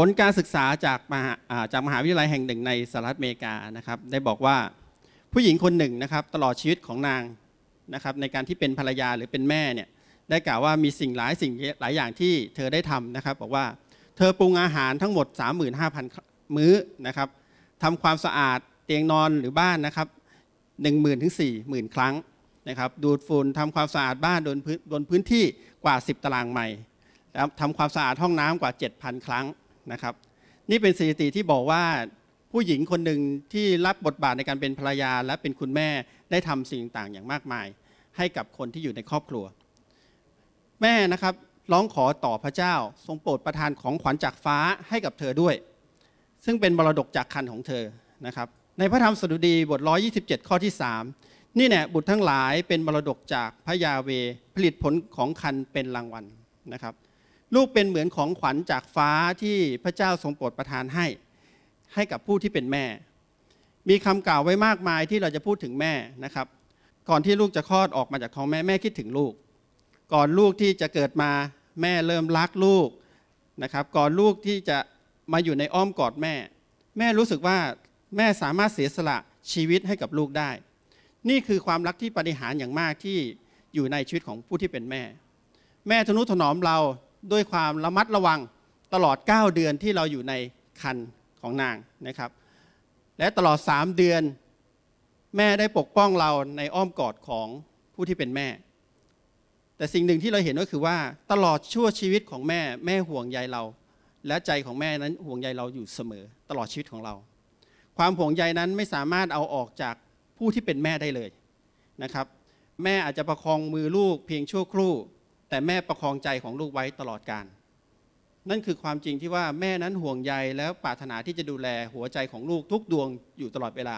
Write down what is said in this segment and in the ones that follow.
ผลการศึกษาจากมหาจากมหาวิทยาลัยแห่งหนึ่งในสหรัฐอเมริกานะครับได้บอกว่าผู้หญิงคนหนึ่งนะครับตลอดชีวิตของนางนะครับในการที่เป็นภรรยาหรือเป็นแม่เนี่ยได้กล่าวว่ามีสิ่งหลายสิ่งหลายอย่างที่เธอได้ทำนะครับ บอกว่า เธอปรุงอาหารทั้งหมด35,000มื้อนะครับทำความสะอาดเตียงนอนหรือบ้านนะครับ10,000ถึง40,000ครั้งนะครับดูดฝุ่นทำความสะอาดบ้านบนพื้นบนพื้นที่กว่า 10 ตารางไมล์ทำความสะอาดห้องน้ำกว่า 7,000ครั้งนะครับนี่เป็นสถิติที่บอกว่าผู้หญิงคนหนึ่งที่รับบทบาทในการเป็นภรรยาและเป็นคุณแม่ได้ทำสิ่งต่างอย่างมากมาย ให้กับคนที่อยู่ในครอบครัว แม่นะครับร้องขอต่อพระเจ้า ทรงโปรดประทานของขวัญจากฟ้าให้กับเธอด้วย ซึ่งเป็นมรดกจากคันของเธอนะครับ ในพระธรรมสดุดีบท127ข้อที่3 นี่แน่บุตรทั้งหลายเป็นมรดกจากพระยาเวผลิตผลของคันเป็นรางวัลนะครับลูกเป็นเหมือนของขวัญจากฟ้าที่พระเจ้าทรงโปรดประทานให้ให้กับผู้ที่เป็นแม่ มีคำกล่าวไว้มากมายที่เราจะพูดถึงแม่นะครับ ก่อนที่ลูกจะคลอดออกมาจากท้องแม่แม่คิดถึงลูก ก่อนลูกที่จะเกิดมาแม่เริ่มรักลูกนะครับ ก่อนลูกที่จะมาอยู่ในอ้อมกอดแม่ แม่รู้สึกว่าแม่สามารถเสียสละชีวิตให้กับลูกได้ นี่คือความรักที่ปฏิหารอย่างมากที่อยู่ในชีวิตของผู้ที่เป็นแม่ แม่ทนุถนอมเราด้วยความระมัดระวังตลอด 9 เดือนที่เราอยู่ในคันของนางนะครับ และตลอด 3 เดือน แม่ได้ปกป้องเราในอ้อมกอดของผู้ที่เป็นแม่ แต่สิ่งหนึ่งที่เราเห็นก็คือว่าตลอดชั่วชีวิตของแม่ แม่ห่วงใยเรา และใจของแม่นั้นห่วงใยเราอยู่เสมอตลอดชีวิตของเรา ความห่วงใยนั้นไม่สามารถเอาออกจากผู้ที่เป็นแม่ได้เลยนะครับ แม่อาจจะประคองมือลูกเพียงชั่วครู่แต่แม่ประคองใจของลูกไว้ตลอดการ นั่นคือความจริงที่ว่าแม่นั้นห่วงใยแล้วปรารถนาที่จะดูแลหัวใจของลูกทุกดวงอยู่ตลอดเวลา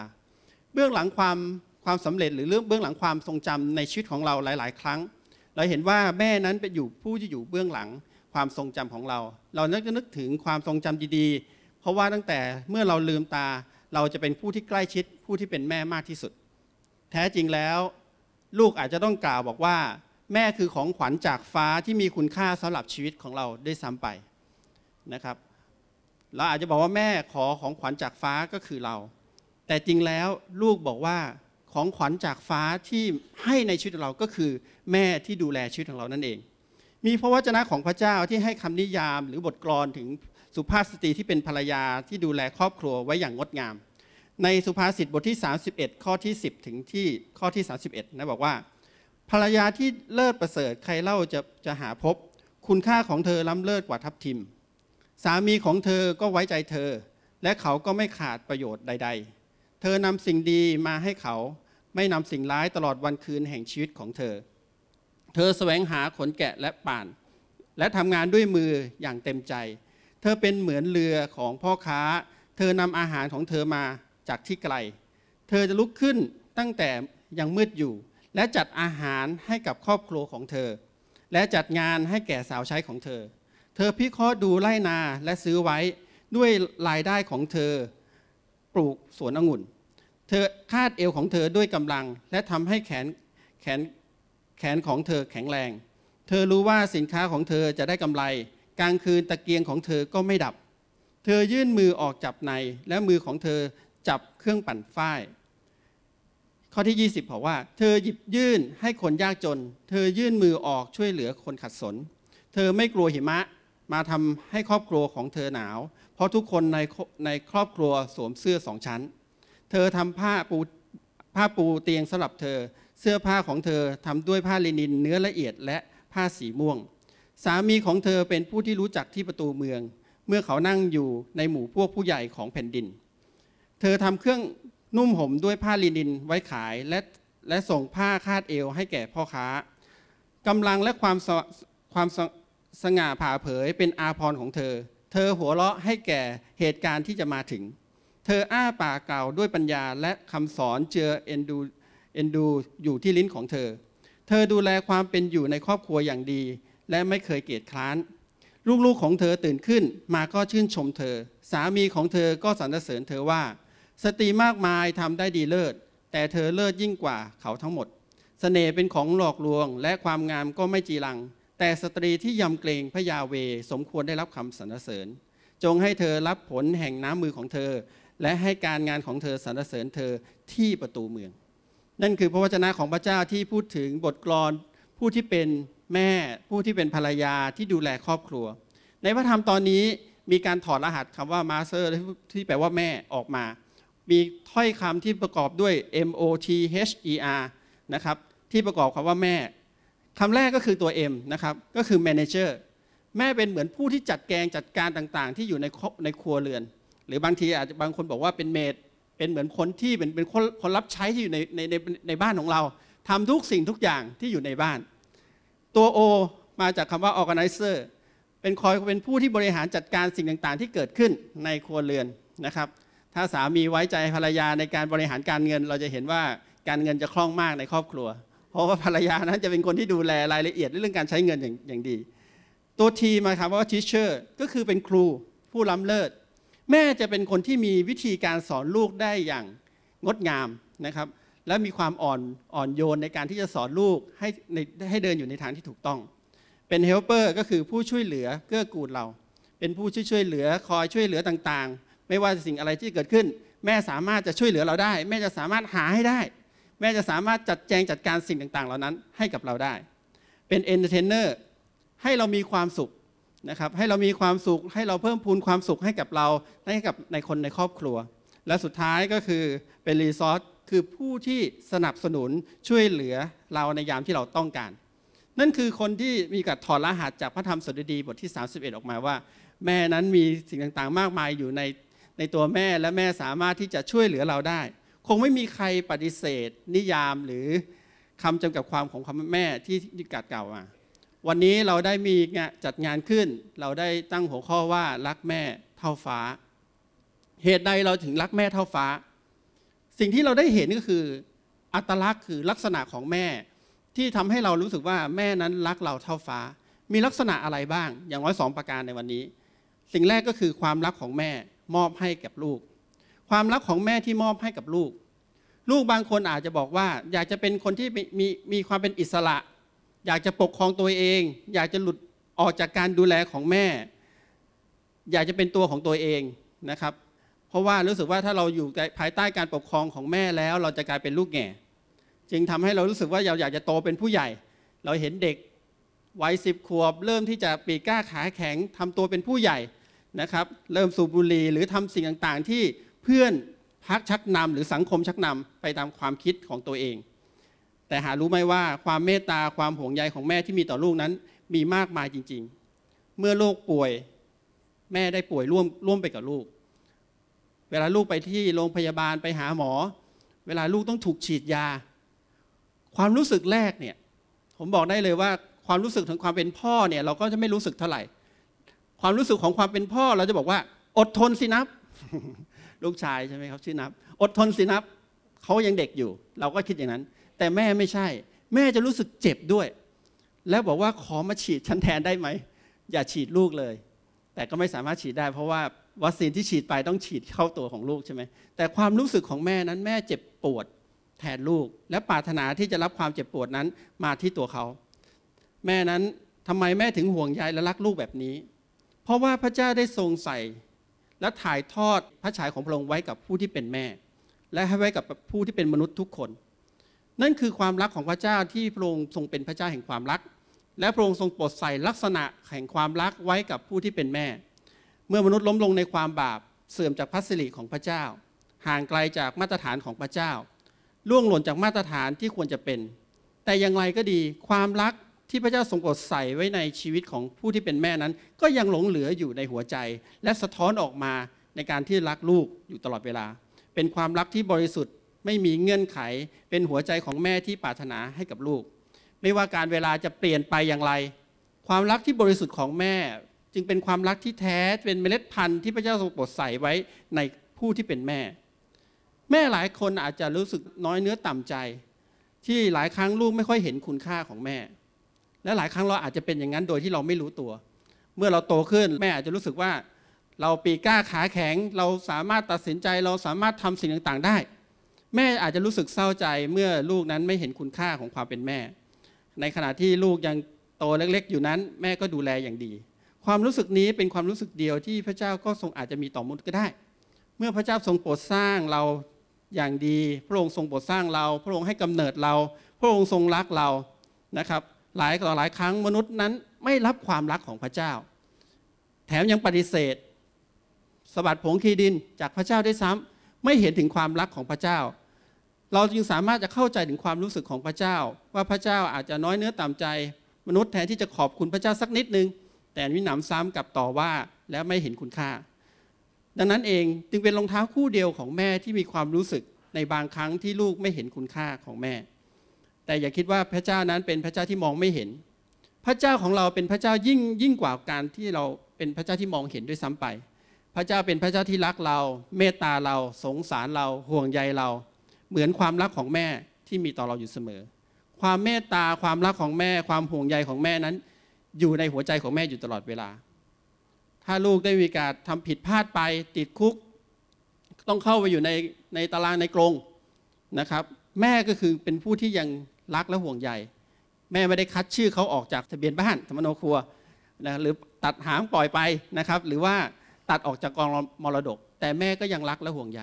เบื้องหลังความความสำเร็จ หรือเรื่องเบื้องหลังความทรงจำในชีวิตของเราหลาย ๆ ครั้ง เราเห็นว่าแม่นั้นเป็นอยู่ผู้ที่อยู่เบื้องหลังความทรงจำของเรา เรานั้จะนึกถึงความทรงจำดี ๆ เพราะว่าตั้งแต่เมื่อเราลืมตาเราจะเป็นผู้ที่ใกล้ชิดผู้ที่เป็นแม่มากที่สุด แท้จริงแล้ว ลูกอาจจะต้องกล่าวบอกว่าแม่คือของขวัญจากฟ้าที่มีคุณค่าสำหรับชีวิตของเราได้ซ้ำไปนะครับเราอาจจะบอกว่าแม่ขอของขวัญจากฟ้าก็คือเรา แต่จริงแล้วลูกบอกว่าของขวัญจากฟ้าที่ให้ในชีวิตเราก็คือ แม่ที่ดูแลชีวิตของเรานั่นเอง มีพระวจนะของพระเจ้าที่ให้คำนิยามหรือบทกลอนถึงสุภาพสตรีที่เป็นภรรยาที่ดูแลครอบครัวไว้อย่างงดงาม ในสุภาษิตบทที่ 31 ข้อที่ 10 ถึงที่ข้อที่ 31นะบอกว่าภรรยาที่เลิศประเสริฐใครเล่าจะจะหาพบคุณค่าของเธอล้ำเลิศกว่าทับทิม สามีของเธอก็ไว้ใจเธอ และเขาก็ไม่ขาดประโยชน์ใดๆ เธอนำสิ่งดีมาให้เขาไม่นำสิ่งร้ายตลอดวันคืนแห่งชีวิตของเธอ เธอแสวงหาขนแกะและป่าน และทำงานด้วยมืออย่างเต็มใจ เธอเป็นเหมือนเรือของพ่อค้า เธอนำอาหารของเธอมาจากที่ไกล เธอจะลุกขึ้นตั้งแต่ยังมืดอยู่และจัดอาหารให้กับครอบครัวของเธอ และจัดงานให้แก่สาวใช้ของเธอ เธอพิเคราะห์ดูไร่นาและซื้อไว้ด้วยรายได้ของเธอ ปลูกสวนองุ่น เธอคาดเอวของเธอด้วยกำลังและทำให้แขนแขนแขนของเธอแข็งแรง เธอรู้ว่าสินค้าของเธอจะได้กำไร กลางคืนตะเกียงของเธอก็ไม่ดับ เธอยื่นมือออกจับใน และมือของเธอจับเครื่องปั่นฝ้ายข้อที่20บอกว่า เธอหยิบยื่นให้คนยากจน เธอยื่นมือออกช่วยเหลือคนขัดสน เธอไม่กลัวหิมะมาทำให้ครอบครัวของเธอหนาวเพราะทุกคนในในครอบครัวสวมเสื้อสองชั้น เธอทำผ้าปูผ้าปูเตียงสำหรับเธอ เสื้อผ้าของเธอทำด้วยผ้าลินินเนื้อละเอียด และผ้าสีม่วง สามีของเธอเป็นผู้ที่รู้จักที่ประตูเมือง เมื่อเขานั่งอยู่ในหมู่พวกผู้ใหญ่ของแผ่นดิน เธอทำเครื่องนุ่มห่มด้วยผ้าลินินไว้ขายและและส่งผ้าคาดเอวให้แก่พ่อค้ากำลังและความความสสง่าผ่าเผยเป็นอาพรของเธอ เธอหัวเราะให้แก่เหตุการณ์ที่จะมาถึงเธออ้าปากเก่าด้วยปัญญาและคำสอนเจือเอ็นดูเอ็นดูอยู่ที่ลิ้นของเธอ เธอดูแลความเป็นอยู่ในครอบครัวอย่างดี และไม่เคยเกียดคร้านลูกๆของเธอตื่นขึ้นมาก็ชื่นชมเธอ สามีของเธอก็สรรเสริญเธอว่าสตรีมากมายทำได้ดีเลิศ แต่เธอเลิศยิ่งกว่าเขาทั้งหมดสเสน่ห์เป็นของหลอกลวง และความงามก็ไม่จีรัง แต่สตรีที่ยำเกรงพระยาเว สมควรได้รับคำสรรเสริญ จงให้เธอรับผลแห่งน้ำมือของเธอ และให้การงานของเธอสรรเสริญเธอที่ประตูเมือง นั่นคือพระวจนะของพระเจ้าที่พูดถึงบทกลอนผู้ที่เป็นแม่ ผู้ที่เป็นภรรยาที่ดูแลครอบครัว ในพระธรรมตอนนี้มีการถอดรหัสคำว่ามาสเตอร์ ที่แปลว่าแม่ออกมามีถ้อยคำที่ประกอบด้วย M O T H E R นะครับที่ประกอบคำว่าแม่คำแรกก็คือตัว M นะครับ ก็คือ manager แม่เป็นเหมือนผู้ที่จัดแกงจัดการต่างๆ ที่อยู่ในในครัวเรือน หรือบางทีอาจจะบางคนบอกว่าเป็นเมดเป็นเหมือนคนที่เป็นเป็นคนคนรับใช้ที่อยู่ในในในในบ้านของเรา ทำทุกสิ่งทุกอย่างที่อยู่ในบ้าน ตัว O มาจากคำว่า organizer เป็นคอยเป็นผู้ที่บริหารจัดการสิ่งต่างๆที่เกิดขึ้นในครัวเรือนนะครับถ้าสามีไว้ใจภรรยาในการบริหารการเงินเราจะเห็นว่าการเงินจะคล่องมากในครอบครัว เพราะว่าภรรยานั้นจะเป็นคนที่ดูแลรายละเอียดเรื่องการใช้เงินอย่างางดี ตัวทีมาครับว่าิชเชอร์ก็คือเป็นครูผู้ล้ำเลิศแม่จะเป็นคนที่มีวิธีการสอนลูกได้อย่างงดงามนะครับและมีความอ่อนอ่อนโยนในการที่จะสอนลูกให้ให้เดินอยู่ในทางที่ถูกต้อง เป็นเฮลเปอร์ก็คือผู้ช่วยเหลือเกื้อกูลเรา เป็นผู้ช่วยช่วยเหลือคอยช่วยเหลือต่างๆไม่ว่าสิ่งอะไรที่เกิดขึ้น แม่สามารถจะช่วยเหลือเราได้ แม่จะสามารถหาให้ได้ แม่จะสามารถจัดแจงจัดการสิ่งต่างๆ เหล่านั้นให้กับเราได้ เป็นเอนเตอร์เทนเนอร์ให้เรามีความสุขนะครับให้เรามีความสุขให้เราเพิ่มพูนความสุขให้กับเราให้กับในคนในครอบครัว และสุดท้ายก็คือเป็นรีซอสคือผู้ที่สนับสนุนช่วยเหลือเราในยามที่เราต้องการ นั่นคือคนที่มีการถอดรหัสจากพระธรรมสดุดีบทที่ 31 ออกมาว่า แม่นั้นมีสิ่งต่างๆมากมายอยู่ในในตัวแม่และแม่สามารถที่จะช่วยเหลือเราได้ คงไม่มีใครปฏิเสธ นิยามหรือคำจำกัดความของคำแม่ที่ยึดกัดเก่ามาวันนี้เราได้มีจัดงานขึ้น เราได้ตั้งหัวข้อว่ารักแม่เท่าฟ้า เหตุใดเราถึงรักแม่เท่าฟ้า สิ่งที่เราได้เห็นก็คือ อัตลักษณ์คือลักษณะของแม่ที่ทำให้เรารู้สึกว่าแม่นั้นรักเราเท่าฟ้า มีลักษณะอะไรบ้าง อย่างน้อยสองประการในวันนี้ สิ่งแรกก็คือความรักของแม่มอบให้กับลูก ความรักของแม่ที่มอบให้กับลูก ลูกบางคนอาจจะบอกว่าอยากจะเป็นคนที่มีมีความเป็นอิสระ อยากจะปกครองตัวเอง อยากจะหลุดออกจากการดูแลของแม่ อยากจะเป็นตัวของตัวเองนะครับ เพราะว่ารู้สึกว่าถ้าเราอยู่ภายใต้การปกครองของแม่แล้ว เราจะกลายเป็นลูกแง่จึงทำให้เรารู้สึกว่าเราอยากจะโตเป็นผู้ใหญ่ เราเห็นเด็กวัยสิบขวบ เริ่มที่จะปีก้าขาแข็งทำตัวเป็นผู้ใหญ่นะครับเริ่มสูบบุหรี่หรือทำสิ่งต่างๆที่เพื่อนพักชักนำหรือสังคมชักนำไปตามความคิดของตัวเอง แต่หารู้ไหมว่าความเมตตาความห่วงใยของแม่ที่มีต่อลูกนั้น มีมากมายจริงๆ เมื่อลูกป่วยแม่ได้ป่วยร่วมร่วมไปกับลูก เวลาลูกไปที่โรงพยาบาลไปหาหมอ เวลาลูกต้องถูกฉีดยา ความรู้สึกแรกเนี่ยผมบอกได้เลยว่าความรู้สึกถึงความเป็นพ่อเนี่ยเราก็จะไม่รู้สึกเท่าไหร่ความรู้สึกของความเป็นพ่อเราจะบอกว่า อดทนสินับลูกชายใช่ไหมครับชื่อนับอดทนสินับเขายังเด็กอยู่ เราก็คิดอย่างนั้น แต่แม่ไม่ใช่ แม่จะรู้สึกเจ็บด้วย แล้วบอกว่าขอมาฉีดฉันแทนได้ไหมอย่าฉีดลูกเลย แต่ก็ไม่สามารถฉีดได้ เพราะว่า วัคซีนที่ฉีดไปต้องฉีดเข้าตัวของลูกใช่ไหมแต่ความรู้สึกของแม่นั้นแม่เจ็บปวด แทนลูก และปรารถนาที่จะรับความเจ็บปวดนั้น มาที่ตัวเขาแม่นั้นทำไมแม่ถึงห่วงใยและรักลูกแบบนี้ราะว่าพระเจ้าได้ทรงใส่ และถ่ายทอดพระฉายของพระองค์ไว้กับผู้ที่เป็นแม่ และให้ไว้กับผู้ที่เป็นมนุษย์ทุกคน นั่นคือความรักของพระเจ้าที่พระองค์ทรงเป็นพระเจ้าแห่งความรักและพระองค์ทรงโปรดใส่ลักษณะแห่งความรักไว้กับผู้ที่เป็นแม่ เมื่อมนุษย์ล้มลงในความบาปเสื่อมจากพัสริของพระเจ้า ห่างไกลจากมาตรฐานของพระเจ้าล่วงหล่นจากมาตรฐานที่ควรจะเป็น แต่อย่างไรก็ดีความรักที่พระเจ้าทรงรดใส่ไว้ในชีวิตของผู้ที่เป็นแม่นั้น ก็ยังหลงเหลืออยู่ในหัวใจ และสะท้อนออกมาในการที่รักลูกอยู่ตลอดเวลา เป็นความรักที่บริสุทธิ์ไม่มีเงื่อนไข เป็นหัวใจของแม่ที่ปรารถนาให้กับลูก ไม่ว่าการเวลาจะเปลี่ยนไปอย่างไร ความรักที่บริสุทธิ์ของแม่จึงเป็นความรักที่แท้เป็นเมล็ดพันธุ์ที่พระเจ้าทรงโปรดใส่ไว้ในผู้ที่เป็นแม่ แม่หลายคนอาจจะรู้สึกน้อยเนื้อต่ำใจ ที่หลายครั้งลูกไม่ค่อยเห็นคุณค่าของแม่และหลายครั้งเราอาจจะเป็นอย่างนั้นโดยที่เราไม่รู้ตัว เมื่อเราโตขึ้น แม่อาจจะรู้สึกว่า เราปีก้าขาแข็งเราสามารถตัดสินใจเราสามารถทำสิ่งต่างๆได้ แม่อาจจะรู้สึกเศร้าใจเมื่อลูกนั้นไม่เห็นคุณค่าของความเป็นแม่ ในขณะที่ลูกยังโตเล็กๆ อยู่นั้น แม่ก็ดูแลอย่างดี ความรู้สึกนี้เป็นความรู้สึกเดียวที่พระเจ้าก็ทรงอาจจะมีต่อมนุษย์ก็ได้ เมื่อพระเจ้าทรงโปรดสร้างเราอย่างดี พระองค์ทรงโปรดสร้างเราพระองค์ให้กำเนิดเรา พระองค์ทรงรักเรานะครับหลายต่อหลายครั้ง มนุษย์นั้นไม่รับความรักของพระเจ้า แถมยังปฏิเสธ สบัดผงคีดินจากพระเจ้าได้ซ้ำไม่เห็นถึงความรักของพระเจ้า เราจึงสามารถจะเข้าใจถึงความรู้สึกของพระเจ้า ว่าพระเจ้าอาจจะน้อยเนื้อต่ำใจ มนุษย์แทนที่จะขอบคุณพระเจ้าสักนิดนึง แต่วิหนำซ้ำกับต่อว่าและไม่เห็นคุณค่า ดังนั้นเองจึงเป็นรองเท้าคู่เดียวของแม่ที่มีความรู้สึกในบางครั้งที่ลูกไม่เห็นคุณค่าของแม่แต่อย่าคิดว่าพระเจ้านั้นเป็นพระเจ้าที่มองไม่เห็น พระเจ้าของเราเป็นพระเจ้ายิ่งยิ่งกว่าการที่เราเป็นพระเจ้าที่มองเห็นด้วยซ้ำไป พระเจ้าเป็นพระเจ้าที่รักเราเมตตาเราสงสารเราห่วงใยเรา เหมือนความรักของแม่ที่มีต่อเราอยู่เสมอ ความเมตตาความรักของแม่ ความห่วงใยของแม่นั้น อยู่ในหัวใจของแม่อยู่ตลอดเวลา ถ้าลูกได้มีการทำผิดพลาดไปติดคุก ต้องเข้าไปอยู่ในในตารางในกรงนะครับ แม่ก็คือเป็นผู้ที่ยังรักและห่วงใยแม่ไม่ได้คัดชื่อเขาออกจากทะเบียนบ้านสมโนครัวนะหรือตัดหางปล่อยไปนะครับ หรือว่าตัดออกจากกองมรดก แต่แม่ก็ยังรักและห่วงใย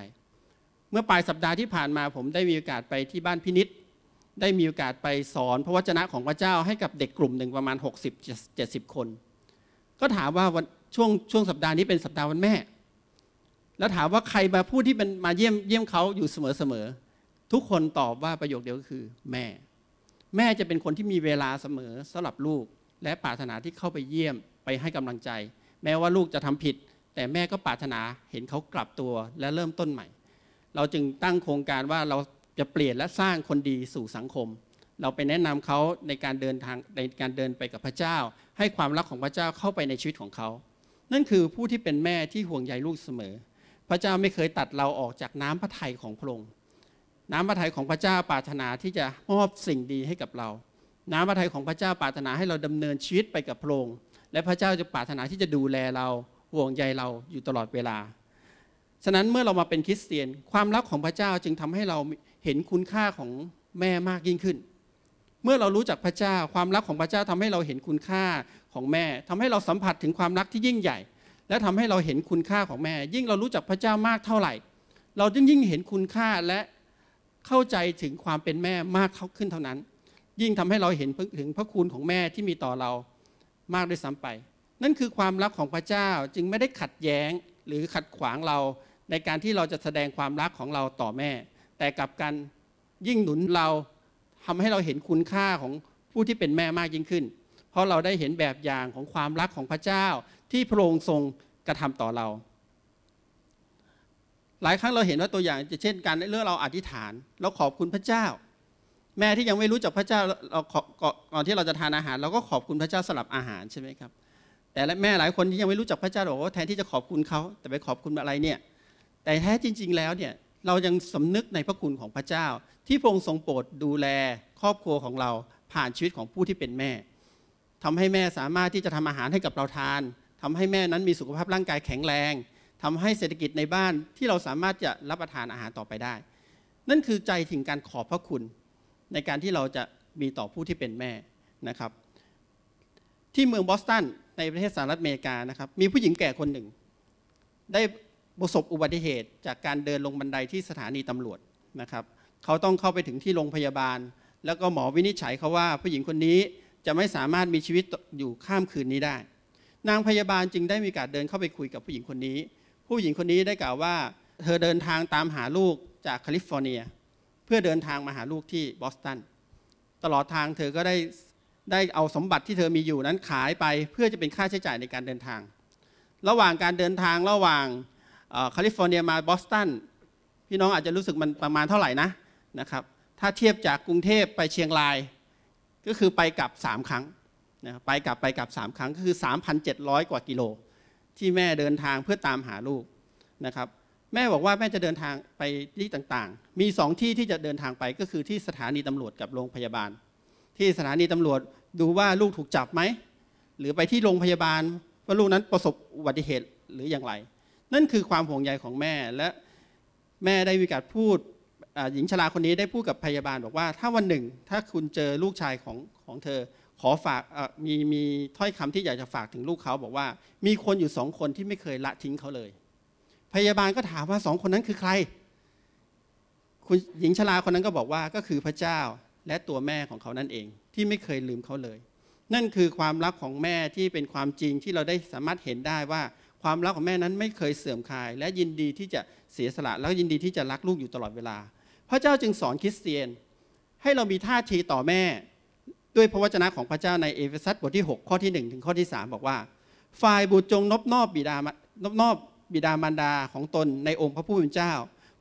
เมื่อปลายสัปดาห์ที่ผ่านมาผมได้มีโอกาสไปที่บ้านพินิษได้มีโอกาสไปสอน พระวจนะของพระเจ้า ให้กับเด็กกลุ่มหนึ่งประมาณ 60-70 คน ก็ถามว่าวันช่วงช่วงสัปดาห์นี้เป็นสัปดาห์วันแม่ แล้วถามว่าใครมาพูดที่เป็นมาเยี่ยมเยี่ยมเขาอยู่เสมอเสมอทุกคนตอบว่าประโยคเดียวก็คือ แม่แม่จะเป็นคนที่มีเวลาเสมอสำหรับลูกและปรารถนาที่เข้าไปเยี่ยมไปให้กำลังใจ แม้ว่าลูกจะทำผิด แต่แม่ก็ปรารถนาเห็นเขากลับตัวและเริ่มต้นใหม่เราจึงตั้งโครงการว่าเราจะเปลี่ยนและสร้างคนดีสู่สังคม เราไปแนะนำเขาในการเดินทางในการเดินไปกับพระเจ้าให้ความรักของพระเจ้าเข้าไปในชีวิตของเขานั่นคือผู้ที่เป็นแม่ที่ห่วงใยลูกเสมอ พระเจ้าไม่เคยตัดเราออกจากน้ำพระทัยของพระองค์น้ำพระทัยของพระเจ้าปรารถนาที่จะมอบสิ่งดีให้กับเรา น้ำพระทัยของพระเจ้าปรารถนาให้เราดำเนินชีวิตไปกับพระองค์ และพระเจ้าจะปรารถนาที่จะดูแลเราห่วงใยเราอยู่ตลอดเวลา ฉะนั้นเมื่อเรามาเป็นคริสเตียน ความรักของพระเจ้าจึงทำให้เราเห็นคุณค่าของแม่มากยิ่งขึ้น เมื่อเรารู้จักพระเจ้า ความรักของพระเจ้าทำให้เราเห็นคุณค่าของแม่ ทำให้เราสัมผัสถึงความรักที่ยิ่งใหญ่ และทำให้เราเห็นคุณค่าของแม่ ยิ่งเรารู้จักพระเจ้ามากเท่าไหร่ เราจึงยิ่งเห็นคุณค่าและเข้าใจถึงความเป็นแม่มากขึ้นเท่านั้น ยิ่งทำให้เราเห็นถึงพระคุณของแม่ที่มีต่อเรามากด้วยซ้าไป นั่นคือความรักของพระเจ้าจึงไม่ได้ขัดแย้งหรือขัดขวางเราในการที่เราจะแสดงความรักของเราต่อแม่ แต่กลับกันยิ่งหนุนเราทำให้เราเห็นคุณค่าของผู้ที่เป็นแม่มากยิ่งขึ้น เพราะเราได้เห็นแบบอย่างของความรักของพระเจ้าที่พระองค์ทรงกระทำต่อเราหลายครั้งเราเห็นว่าตัวอย่างจะเช่นการเรื่องเราอธิษฐานเราขอบคุณพระเจ้า แม่ที่ยังไม่รู้จักพระเจ้าเราก่อนที่เราจะทานอาหารเราก็ขอบคุณพระเจ้าสลับอาหารใช่ไหมครับแต่แม่หลายคนที่ยังไม่รู้จักพระเจ้าบอกว่าแทนที่จะขอบคุณเขา แต่ไปขอบคุณอะไรเนี่ยแต่แท้จริง ๆแล้วเนี่ยเรายังสำนึกในพระคุณของพระเจ้า ที่พระองค์ทรงโปรดดูแลครอบครัวของเราผ่านชีวิตของผู้ที่เป็นแม่ ทำให้แม่สามารถที่จะทำอาหารให้กับเราทาน ทำให้แม่นั้นมีสุขภาพร่างกายแข็งแรงทำให้เศรษฐกิจในบ้านที่เราสามารถจะรับประทานอาหารต่อไปได้ นั่นคือใจถึงการขอบพระคุณในการที่เราจะมีต่อผู้ที่เป็นแม่นะครับ ที่เมืองบอสตันในประเทศสหรัฐอเมริกานะครับ มีผู้หญิงแก่คนหนึ่ง ได้ประสบอุบัติเหตุ จากการเดินลงบันไดที่สถานีตำรวจนะครับ เขาต้องเข้าไปถึงที่โรงพยาบาล แล้วก็หมอวินิจฉัยเขาว่า ผู้หญิงคนนี้จะไม่สามารถมีชีวิตอยู่ข้ามคืนนี้ได้ นางพยาบาลจึงได้มีการเดินเข้าไปคุยกับผู้หญิงคนนี้ผู้หญิงคนนี้ได้กล่าวว่าเธอเดินทางตามหาลูกจากแคลิฟอร์เนีย เพื่อเดินทางมาหาลูกที่บอสตันตลอดทางเธอก็ได้ได้เอาสมบัติที่เธอมีอยู่นั้นขายไป เพื่อจะเป็นค่าใช้จ่ายในการเดินทาง ระหว่างการเดินทางระหว่างแคลิฟอร์เนียมาบอสตันพี่น้องอาจจะรู้สึกมันประมาณเท่าไหร่นะนะครับถ้าเทียบจากกรุงเทพไปเชียงราย ก็คือไปกลับ 3 ครั้งนะไปกลับไปกลับ 3 ครั้งก็คือ 3,700 กว่ากิโลที่แม่เดินทางเพื่อตามหาลูกนะครับ แม่บอกว่าแม่จะเดินทางไปที่ต่างๆ มีสองที่ที่จะเดินทางไปก็คือที่สถานีตำรวจกับโรงพยาบาล ที่สถานีตำรวจดูว่าลูกถูกจับไหมหรือไปที่โรงพยาบาลว่าลูกนั้นประสบอุบัติเหตุหรืออย่างไร นั่นคือความห่วงใยของแม่และแม่ได้วิกาศพูดหญิงชราคนนี้ได้พูดกับพยาบาลบอกว่า ถ้าวันหนึ่งถ้าคุณเจอลูกชายของของเธอขอฝากมีมีถ้อยคำที่อยากจะฝากถึงลูกเขาบอกว่า มีคนอยู่สองคนที่ไม่เคยละทิ้งเขาเลย พยาบาลก็ถามว่าสองคนนั้นคือใคร คุณหญิงชราคนนั้นก็บอกว่าก็คือพระเจ้าและตัวแม่ของเขานั่นเอง ที่ไม่เคยลืมเขาเลย นั่นคือความรักของแม่ที่เป็นความจริงที่เราได้สามารถเห็นได้ว่า ความรักของแม่นั้นไม่เคยเสื่อมคลาย และยินดีที่จะเสียสละแล้วยินดีที่จะรักลูกอยู่ตลอดเวลา พระเจ้าจึงสอนคริสเตียน ให้เรามีท่าทีต่อแม่ด้วยพระวจนะของพระเจ้าในเอเฟซัสบทที่6ข้อที่1ถึงข้อที่3 บอกว่า ฝ่ายบุตรจงนบนอบบิดานบนอบบิดามารดาของตนในองค์พระผู้เป็นเจ้า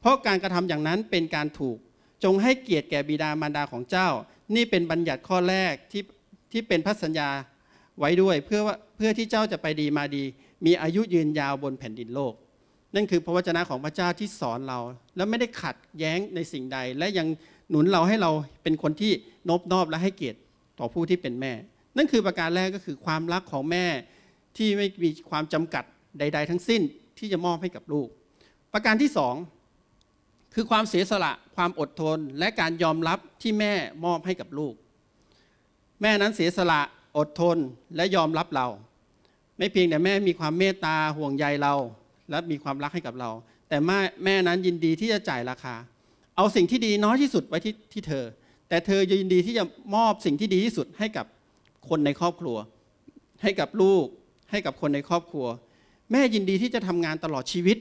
เพราะการกระทำอย่างนั้นเป็นการถูก จงให้เกียรติแก่บิดามารดาของเจ้า นี่เป็นบัญญัติข้อแรกที่ที่เป็นพันสัญญาไว้ด้วยเพื่อว่าเพื่อที่เจ้าจะไปดีมาดี มีอายุยืนยาวบนแผ่นดินโลก นั่นคือพระวจนะของพระเจ้าที่สอนเรา แล้วไม่ได้ขัดแย้งในสิ่งใด และยังหนุนเราให้เราเป็นคนที่นบนอบและให้เกียรติต่อผู้ที่เป็นแม่ นั่นคือประการแรกก็คือความรักของแม่ที่ไม่มีความจำกัดใด ๆ ทั้งสิ้นที่จะมอบให้กับลูก ประการที่สองคือความเสียสละความอดทนและการยอมรับที่แม่มอบให้กับลูก แม่นั้นเสียสละอดทนและยอมรับเรา ไม่เพียงแต่แม่มีความเมตตาห่วงใยเรา และมีความรักให้กับเรา แต่แม่แม่นั้นยินดีที่จะจ่ายราคาเอาสิ่งที่ดีน้อยที่สุดไว้ที่ที่เธอแต่เธอยินดีที่จะมอบสิ่งที่ดีที่สุดให้กับคนในครอบครัว ให้กับลูก ให้กับคนในครอบครัว แม่ยินดีที่จะทำงานตลอดชีวิต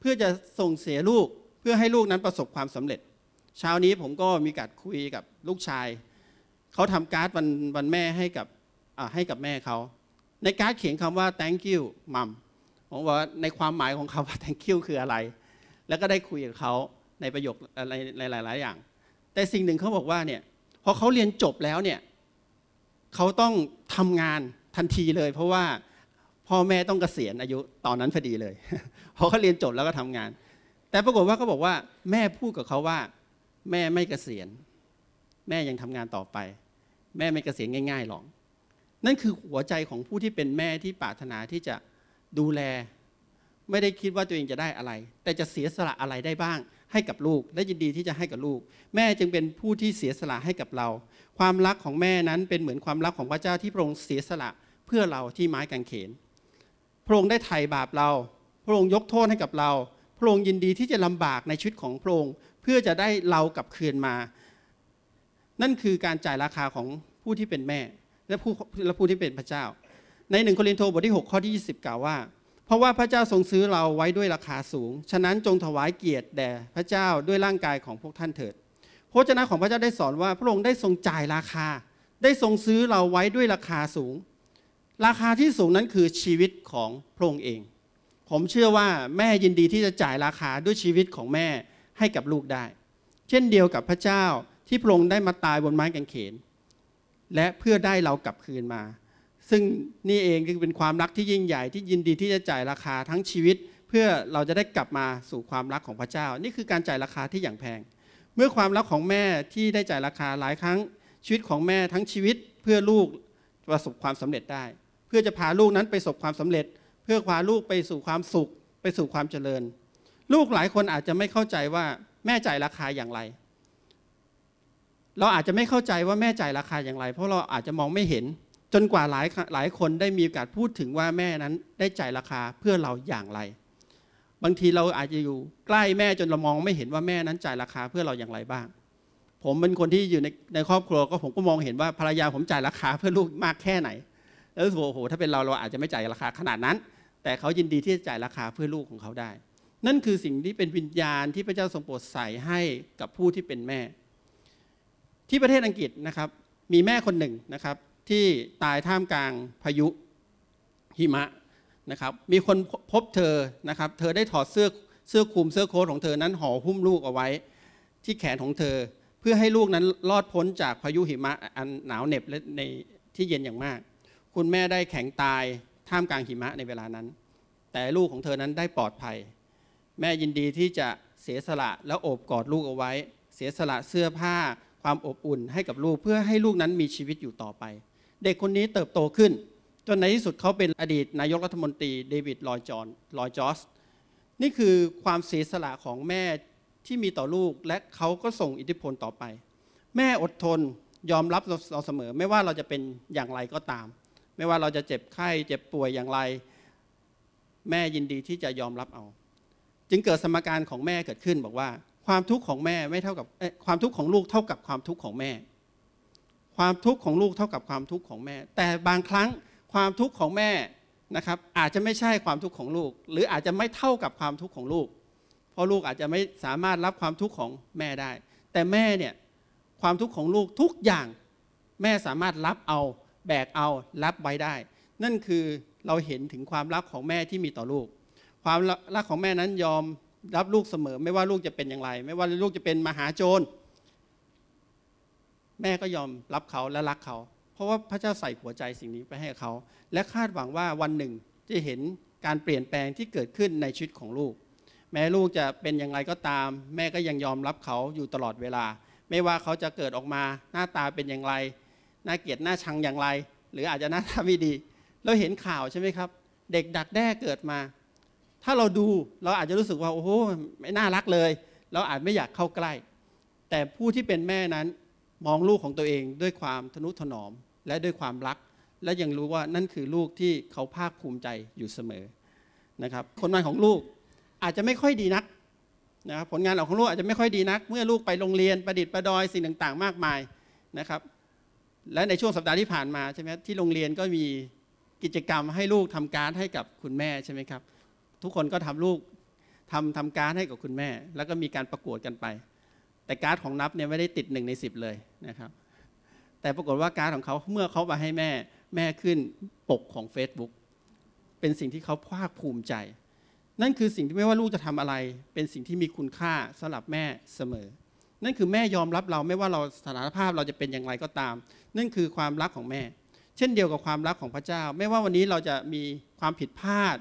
เพื่อจะส่งเสียลูกเพื่อให้ลูกนั้นประสบความสำเร็จ เช้านี้ผมก็มีการคุยกับลูกชาย เขาทำการ์ดวันวันแม่ให้กับให้กับแม่เขาในการ์ดเขียนคำว่า thank you มัมผมว่าในความหมายของคำว่า thank you คืออะไร แล้วก็ได้คุยกับเขาในประโยคอะไรหลายๆอย่างแต่สิ่งหนึ่งเขาบอกว่าเนี่ยพอเขาเรียนจบแล้วเนี่ยเขาต้องทำงานทันทีเลย เพราะว่า พ่อแม่ต้องเกษียณอายุตอนนั้นพอดีเลยพอเขาเรียนจบแล้วก็ทำงาน แต่ปรากฏว่าเขาบอกว่าแม่พูดกับเขาว่า แม่ไม่เกษียณ แม่ยังทำงานต่อไป แม่ไม่เกษียณง่ายๆ หรอก นั่นคือหัวใจของผู้ที่เป็นแม่ที่ปรารถนาที่จะดูแล ไม่ได้คิดว่าตัวเองจะได้อะไร แต่จะเสียสละอะไรได้บ้างให้กับลูกและยินดีที่จะให้กับลูก แม่จึงเป็นผู้ที่เสียสละให้กับเรา ความรักของแม่นั้นเป็นเหมือนความรักของพระเจ้าที่พระองค์เสียสละเพื่อเราที่ไม้กางเขนพระองค์ได้ไถ่บาปเราพระองค์ยกโทษให้กับเราพระองค์ยินดีที่จะลำบากในชีวิตของพระองค์เพื่อจะได้เรากลับคืนมา นั่นคือการจ่ายราคาของผู้ที่เป็นแม่ และผู้และผู้ที่เป็นพระเจ้า ในหนึ่งโครินธ์บทที่6ข้อที่20 กล่าวว่าเพราะว่าพระเจ้าทรงซื้อเราไว้ด้วยราคาสูง ฉะนั้นจงถวายเกียรติแด่พระเจ้าด้วยร่างกายของพวกท่านเถิด พระเจ้าของพระเจ้าได้สอนว่าพระองค์ได้ทรงจ่ายราคา ได้ทรงซื้อเราไว้ด้วยราคาสูง ราคาที่สูงนั้นคือชีวิตของพระองค์เอง ผมเชื่อว่าแม่ยินดีที่จะจ่ายราคาด้วยชีวิตของแม่ให้กับลูกได้ เช่นเดียวกับพระเจ้าที่พระองค์ได้มาตายบนไม้กางเขน และเพื่อได้เรากลับคืนมาซึ่งนี่เองคือเป็นความรักที่ยิ่งใหญ่ที่ยินดีที่จะจ่ายราคาทั้งชีวิต เพื่อเราจะได้กลับมาสู่ความรักของพระเจ้า นี่คือการจ่ายราคาที่อย่างแพง เมื่อความรักของแม่ที่ได้จ่ายราคาหลายครั้งชีวิตของแม่ทั้งชีวิต เพื่อลูกประสบความสำเร็จได้ เพื่อจะพาลูกนั้นไปประสบความสำเร็จ เพื่อพาลูกไปสู่ความสุขไปสู่ความเจริญ ลูกหลายคนอาจจะไม่เข้าใจว่าแม่จ่ายราคาอย่างไร เราอาจจะไม่เข้าใจว่าแม่จ่ายราคาอย่างไร เพราะเราอาจจะมองไม่เห็นจนกว่าหลายหลายคนได้มีโอกาสพูดถึงว่าแม่นั้นได้จ่ายราคาเพื่อเราอย่างไร บางทีเราอาจจะอยู่ ใกล้แม่จนเรามองไม่เห็นว่าแม่นั้นจ่ายราคาเพื่อเราอย่างไรบ้าง ผมเป็นคนที่อยู่ในในครอบครัวก็ผมก็มองเห็นว่าภรรยาผมจ่ายราคาเพื่อลูกมากแค่ไหน แล้วโอ้โห ถ้าเป็นเราเราอาจจะไม่จ่ายราคาขนาดนั้น แต่เขายินดีที่จะจ่ายราคาเพื่อลูกของเขาได้ นั่นคือสิ่งที่เป็นวิญญาณที่พระเจ้าทรงโปรดใส่ให้กับผู้ที่เป็นแม่ ที่ประเทศอังกฤษนะครับ มีแม่คนหนึ่งนะครับที่ตายท่ามกลางพายุหิมะนะครับ มีคนพบเธอนะครับ เธอได้ถอดเสื้อเสื้อคลุมเสื้อโค้ทของเธอนั้นห่อหุ้มลูกเอาไว้ ที่แขนของเธอ เพื่อให้ลูกนั้นรอดพ้นจากพายุหิมะอันหนาวเหน็บและในที่เย็นอย่างมาก คุณแม่ได้แข็งตายท่ามกลางหิมะในเวลานั้น แต่ลูกของเธอนั้นได้ปลอดภัย แม่ยินดีที่จะเสียสละและโอบกอดลูกเอาไว้ เสียสละเสื้อผ้าความอบอุ่นให้กับลูกเพื่อให้ลูกนั้นมีชีวิตอยู่ต่อไปเด็กคนนี้เติบโตขึ้นจนในที่สุดเขาเป็นอดีตนายกรัฐมนตรี เดวิดลอยจอนลอยจอสนี่คือความเสียสละของแม่ที่มีต่อลูก และเขาก็ส่งอิทธิพลต่อไป แม่อดทนยอมรับเราเสมอ ไม่ว่าเราจะเป็นอย่างไรก็ตาม ไม่ว่าเราจะเจ็บไข้เจ็บป่วยอย่างไร แม่ยินดีที่จะยอมรับเอา จึงเกิดสมการของแม่เกิดขึ้นบอกว่า ความทุกข์ของแม่ไม่เท่ากับความทุกข์ของลูกเท่ากับความทุกข์ของแม่ความทุกข์ของลูกเท่ากับความทุกข์ของแม่ แต่บางครั้งความทุกข์ของแม่นะครับอาจจะไม่ใช่ความทุกข์ของลูก หรืออาจจะไม่เท่ากับความทุกข์ของลูก เพราะลูกอาจจะไม่สามารถรับความทุกข์ของแม่ได้ แต่แม่เนี่ยความทุกข์ของลูกทุกอย่าง แม่สามารถรับเอาแบกเอารับไว้ได้ นั่นคือเราเห็นถึงความรักของแม่ที่มีต่อลูก ความรักของแม่นั้นยอมรับลูกเสมอ ไม่ว่าลูกจะเป็นอย่างไร ไม่ว่าลูกจะเป็นมหาโจรแม่ก็ยอมรับเขาและรักเขา เพราะว่าพระเจ้าใส่หัวใจสิ่งนี้ไปให้เขา และคาดหวังว่าวันหนึ่งจะเห็นการเปลี่ยนแปลงที่เกิดขึ้นในชีวิตของลูก แม้ลูกจะเป็นอย่างไรก็ตาม แม่ก็ยังยอมรับเขาอยู่ตลอดเวลา ไม่ว่าเขาจะเกิดออกมา หน้าตาเป็นอย่างไร หน้าเกลียดหน้าชังอย่างไร หรืออาจจะหน้าตาไม่ดี เราเห็นข่าวใช่ไหมครับ เด็กดักแด้เกิดมา ถ้าเราดูเราอาจจะรู้สึกว่าโอ้โหไม่น่ารักเลย เราอาจไม่อยากเข้าใกล้ แต่ผู้ที่เป็นแม่นั้นมองลูกของตัวเองด้วยความทนุถนอมและด้วยความรัก และยังรู้ว่านั่นคือลูกที่เขาภาคภูมิใจอยู่เสมอนะครับผลงานของลูกอาจจะไม่ค่อยดีนักนะครับผลงานของลูกอาจจะไม่ค่อยดีนัก เมื่อลูกไปโรงเรียนประดิษฐ์ประดอยสิ่งต่าง ๆ มากมายนะครับและในช่วงสัปดาห์ที่ผ่านมาใช่ไหมที่โรงเรียนก็มีกิจกรรมให้ลูกทำการให้กับคุณแม่ใช่ไหมครับทุกคนก็ทำลูกทำทำการให้กับคุณแม่ แล้วก็มีการประกวดกันไปแต่การ์ดของนับเนี่ยไม่ได้ติดหนึ่งในสิบเลยนะครับ แต่ปรากฏว่าการ์ดของเขาเมื่อเขามาให้แม่ แม่ขึ้นปกของ Facebook เป็นสิ่งที่เขาภาคภูมิใจ นั่นคือสิ่งที่ไม่ว่าลูกจะทำอะไร เป็นสิ่งที่มีคุณค่าสำหรับแม่เสมอ นั่นคือแม่ยอมรับเราไม่ว่าเราสถานภาพเราจะเป็นอย่างไรก็ตาม นั่นคือความรักของแม่ เช่นเดียวกับความรักของพระเจ้า ไม่ว่าวันนี้เราจะมีความผิดพลาด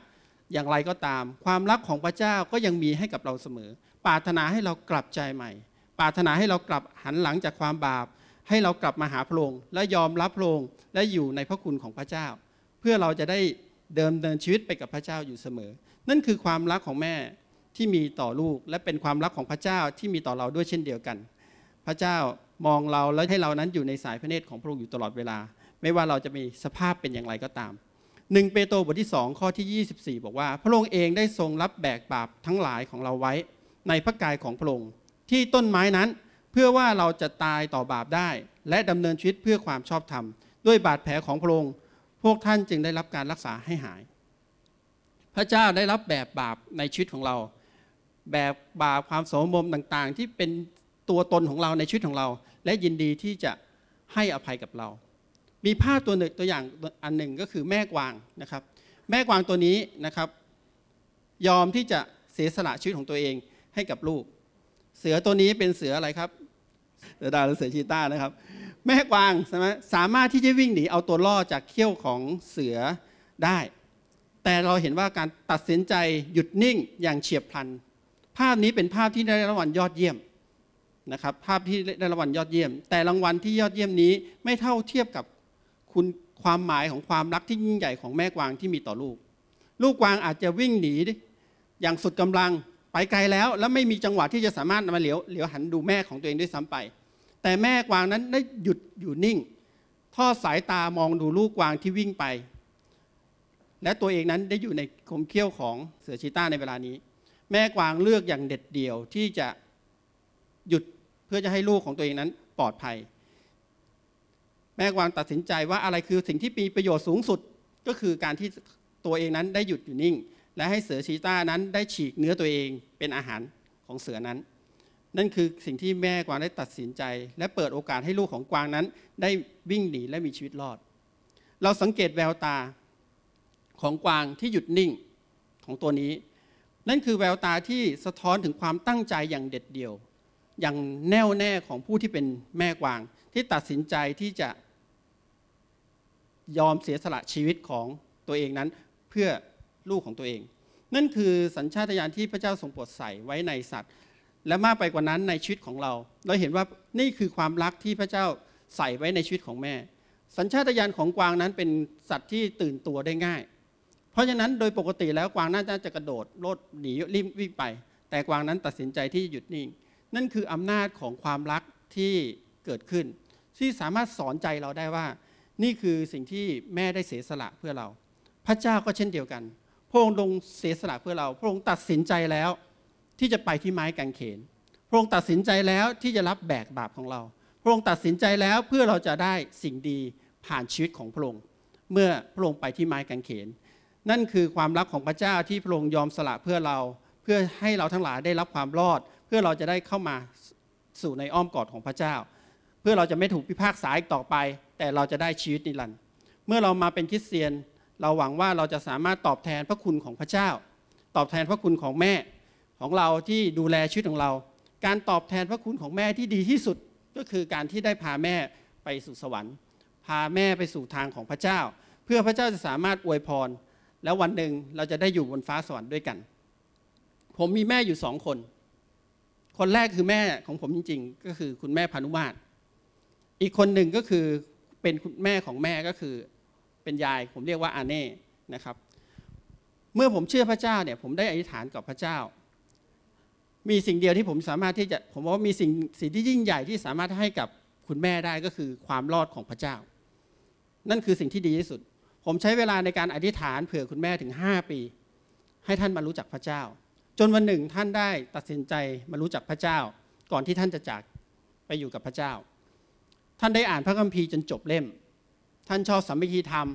อย่างไรก็ตาม ความรักของพระเจ้าก็ยังมีให้กับเราเสมอ ปรารถนาให้เรากลับใจใหม่ปรารถนาให้เรากลับหันหลังจากความบาป ให้เรากลับมาหาพระองค์และยอมรับพระองค์และอยู่ในพระคุณของพระเจ้า เพื่อเราจะได้เดิมเดินชีวิตไปกับพระเจ้าอยู่เสมอ นั่นคือความรักของแม่ที่มีต่อลูกและเป็นความรักของพระเจ้าที่มีต่อเราด้วยเช่นเดียวกัน พระเจ้ามองเราและให้เรานั้นอยู่ในสายพระเนตรของพระองค์อยู่ตลอดเวลา ไม่ว่าเราจะมีสภาพเป็นอย่างไรก็ตามหนึ่งเปโตรบทที่สองข้อที่ 24 บอกว่า พระองค์เองได้ทรงรับแบกบาปทั้งหลายของเราไว้ ในพระกายของพระองค์ที่ต้นไม้นั้นเพื่อว่าเราจะตายต่อบาปได้ และดำเนินชีวิตเพื่อความชอบธรรมด้วยบาดแผลของพระองค์พวกท่านจึงได้รับการรักษาให้หาย พระเจ้าได้รับแบบบาปในชีวิตของเรา แบบบาปความโสมมต่างๆ ที่เป็นตัวตนของเราในชีวิตของเรา และยินดีที่จะให้อภัยกับเรา มีภาพตัวหนึ่งตัวอย่างอันหนึ่งก็คือแม่กวางนะครับ แม่กวางตัวนี้นะครับ ยอมที่จะเสียสละชีวิตของตัวเองให้กับลูกเสือตัวนี้เป็นเสืออะไรครับ เสือดาวหรือเสือชีต้านะครับ แม่กวางใช่ไหมสามารถที่จะวิ่งหนีเอาตัวรอดจากเขี้ยวของเสือได้ แต่เราเห็นว่าการตัดสินใจหยุดนิ่งอย่างเฉียบพลัน ภาพนี้เป็นภาพที่ได้รางวัลยอดเยี่ยมนะครับภาพที่ได้รางวัลยอดเยี่ยม แต่รางวัลที่ยอดเยี่ยมนี้ไม่เท่าเทียบกับคุณความหมายของความรักที่ยิ่งใหญ่ของแม่กวางที่มีต่อลูก ลูกกวางอาจจะวิ่งหนีอย่างสุดกำลังไปไกลแล้วแล้วไม่มีจังหวะที่จะสามารถมาเหลียวเหลียวหันดูแม่ของตัวเองด้วยซ้ำไป แต่แม่กวางนั้นได้หยุดอยู่นิ่งทอดสายตามองดูลูกกวางที่วิ่งไป และตัวเองนั้นได้อยู่ในคมเขี้ยวของเสือชีต้าในเวลานี้ แม่กวางเลือกอย่างเด็ดเดี่ยวที่จะหยุดเพื่อจะให้ลูกของตัวเองนั้นปลอดภัย แม่กวางตัดสินใจว่าอะไรคือสิ่งที่มีประโยชน์สูงสุดก็คือการที่ตัวเองนั้นได้หยุดอยู่นิ่งและให้เสือชีต้านั้นได้ฉีกเนื้อตัวเองเป็นอาหารของเสือนั้น นั่นคือสิ่งที่แม่กวางได้ตัดสินใจ และเปิดโอกาสให้ลูกของกวางนั้น ได้วิ่งหนีและมีชีวิตรอด เราสังเกตแววตาของกวางที่หยุดนิ่งของตัวนี้ นั่นคือแววตาที่สะท้อนถึงความตั้งใจอย่างเด็ดเดี่ยว อย่างแน่วแน่ของผู้ที่เป็นแม่กวาง ที่ตัดสินใจที่จะ ยอมเสียสละชีวิตของตัวเองนั้นเพื่อลูกของตัวเอง นั่นคือสัญชาตญาณที่พระเจ้าทรงโปรดใส่ไว้ในสัตว์ และมากไปกว่านั้นในชีวิตของเรา เราเห็นว่านี่คือความรักที่พระเจ้าใส่ไว้ในชีวิตของแม่ สัญชาตญาณของกวางนั้นเป็นสัตว์ที่ตื่นตัวได้ง่าย เพราะฉะนั้นโดยปกติแล้วกวางน่าจะจะกระโดดโลดหนีริมวิ่งไป แต่กวางนั้นตัดสินใจที่จะหยุดนิ่ง นั่นคืออำนาจของความรักที่เกิดขึ้น ที่สามารถสอนใจเราได้ว่า นี่คือสิ่งที่แม่ได้เสียสละเพื่อเรา พระเจ้าก็เช่นเดียวกันพระองค์ลงเสียสละเพื่อเราพระองค์ตัดสินใจแล้ว ที่จะไปที่ไม้กางเขนพระองค์ตัดสินใจแล้วที่จะรับแบกบาปของเรา พระองค์ตัดสินใจแล้วเพื่อเราจะได้สิ่งดีผ่านชีวิตของพระองค์เมื่อพระองค์ไปที่ไม้กางเขน นั่นคือความรักของพระเจ้าที่พระองค์ยอมสละเพื่อเรา เพื่อให้เราทั้งหลายได้รับความรอด เพื่อเราจะได้เข้ามาสู่ในอ้อมกอดของพระเจ้า เพื่อเราจะไม่ถูกพิพากษาอีกต่อไป แต่เราจะได้ชีวิตนิรันดร์เมื่อเรามาเป็นคริสเตียนเราหวังว่าเราจะสามารถตอบแทนพระคุณของพระเจ้า ตอบแทนพระคุณของแม่ของเราที่ดูแลชีวิตของเรา การตอบแทนพระคุณของแม่ที่ดีที่สุดก็คือการที่ได้พาแม่ไปสู่สวรรค์ พาแม่ไปสู่ทางของพระเจ้า เพื่อพระเจ้าจะสามารถอวยพร แล้ววันหนึ่งเราจะได้อยู่บนฟ้าสวรรค์ด้วยกัน ผมมีแม่อยู่สองคน คนแรกคือแม่ของผมจริงๆ ก็คือคุณแม่พานุมาตรอีกคนหนึ่งก็คือเป็นคุณแม่ของแม่ก็คือเป็นยายผมเรียกว่าอาเน่ นะครับ เมื่อผมเชื่อพระเจ้าเนี่ยผมได้อธิษฐานกับพระเจ้า มีสิ่งเดียวที่ผมสามารถที่จะ ผมว่ามีสิ่งสิ่งที่ยิ่งใหญ่ที่สามารถให้กับคุณแม่ได้ก็คือความรอดของพระเจ้า นั่นคือสิ่งที่ดีที่สุด ผมใช้เวลาในการอธิษฐานเผื่อคุณแม่ถึง 5 ปี ให้ท่านมารู้จักพระเจ้า จนวันหนึ่งท่านได้ตัดสินใจมารู้จักพระเจ้า ก่อนที่ท่านจะจากไปอยู่กับพระเจ้า ท่านได้อ่านพระคัมภีร์จนจบเล่มท่านชอบสัมมคคีธรรม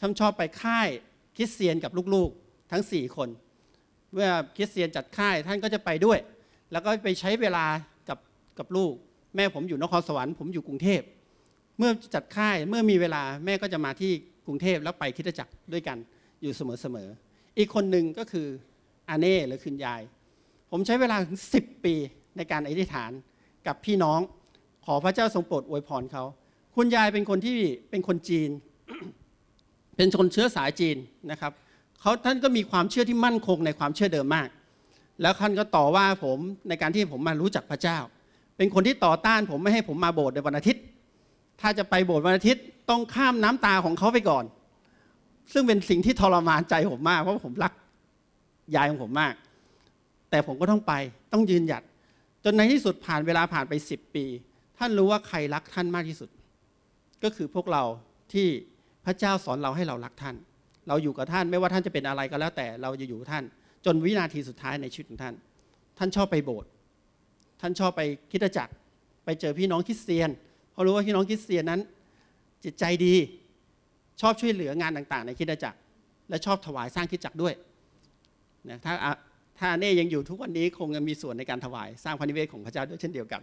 ท่านชอบไปค่ายคริสเตียนกับลูกๆทั้ง4คน เมื่อคริสเตียนจัดค่ายท่านก็จะไปด้วย แล้วก็ไปใช้เวลากับกับลูก แม่ผมอยู่นครสวรรค์ผมอยู่กรุงเทพ เมื่อจัดค่ายเมื่อมีเวลาแม่ก็จะมาที่กรุงเทพแล้วไปคิดจักรด้วยกันอยู่เสมอๆ อีกคนหนึ่งก็คืออาเน่หรือคุณยาย ผมใช้เวลาถึง10 ปีในการอธิษฐาน กับพี่น้องขอพระเจ้าทรงโปรดอวยพรเขาคุณยายเป็นคนที่เป็นคนจีน เป็นชนเชื้อสายจีนนะครับ เขาท่านก็มีความเชื่อที่มั่นคงในความเชื่อเดิมมาก แล้วท่านก็ต่อว่าผมในการที่ผมมารู้จักพระเจ้า เป็นคนที่ต่อต้านผมไม่ให้ผมมาโบสถ์ในวันอาทิตย์ ถ้าจะไปโบสถ์วันอาทิตย์ต้องข้ามน้ำตาของเขาไปก่อน ซึ่งเป็นสิ่งที่ทรมานใจผมมาก เพราะผมรัก ยายของผมมาก แต่ผมก็ต้องไปต้องยืนหยัด จนในที่สุดผ่านเวลาผ่านไป10ปี ท่านรู้ว่าใครรักท่านมากที่สุดก็คือพวกเราที่พระเจ้าสอนเราให้เรารักท่าน เราอยู่กับท่าน ไม่ว่าท่านจะเป็นอะไรก็แล้ว แต่เราจะอยู่ท่าน จนวินาทีสุดท้ายในชีวิตของท่าน ท่านชอบไปโบสถ์ ท่านชอบไปคิดจักร ไปเจอพี่น้องคริสเตียนเพราะรู้ว่าพี่น้องคริสเตียนนั้น จิตใจดี ชอบช่วยเหลืองานต่าง ๆ ในคิดจักร และชอบถวายสร้างคิดจักรด้วยนะถ้าถ้าเน่ยังอยู่ทุกวันนี้คงจะมีส่วนในการถวายสร้างพระนิเวศของพระเจ้าด้วยเช่นเดียวกัน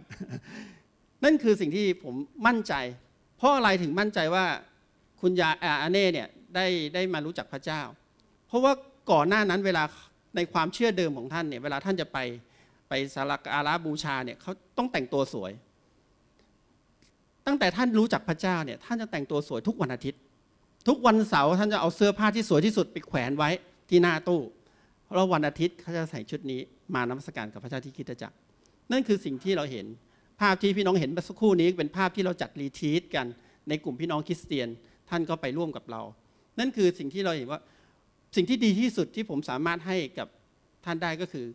นั่นคือสิ่งที่ผมมั่นใจเพราะอะไรถึงมั่นใจว่าคุณยาอาเน่เนี่ยได้ได้มารู้จักพระเจ้า เพราะว่าก่อนหน้านั้นเวลาในความเชื่อเดิมของท่านเนี่ย เวลาท่านจะไปไปสารกอาราบูชาเนี่ยเขาต้องแต่งตัวสวย ตั้งแต่ท่านรู้จักพระเจ้าเนี่ย ท่านจะแต่งตัวสวยทุกวันอาทิตย์ ทุกวันเสาร์ท่านจะเอาเสื้อผ้าที่สวยที่สุดไปแขวนไว้ที่หน้าตู้ แล้ววันอาทิตย์เขาจะใส่ชุดนี้มานมัสการกับพระเจ้าที่คิดจักรนั่นคือสิ่งที่เราเห็นภาพที่พี่น้องเห็นเมื่อสักครู่นี้ เป็นภาพที่เราจัดรีทีสกันในกลุ่มพี่น้องคริสเตียนท่านก็ไปร่วมกับเรา นั่นคือสิ่งที่เราเห็นว่าสิ่งที่ดีที่สุดที่ผมสามารถให้กับท่านได้ก็คือ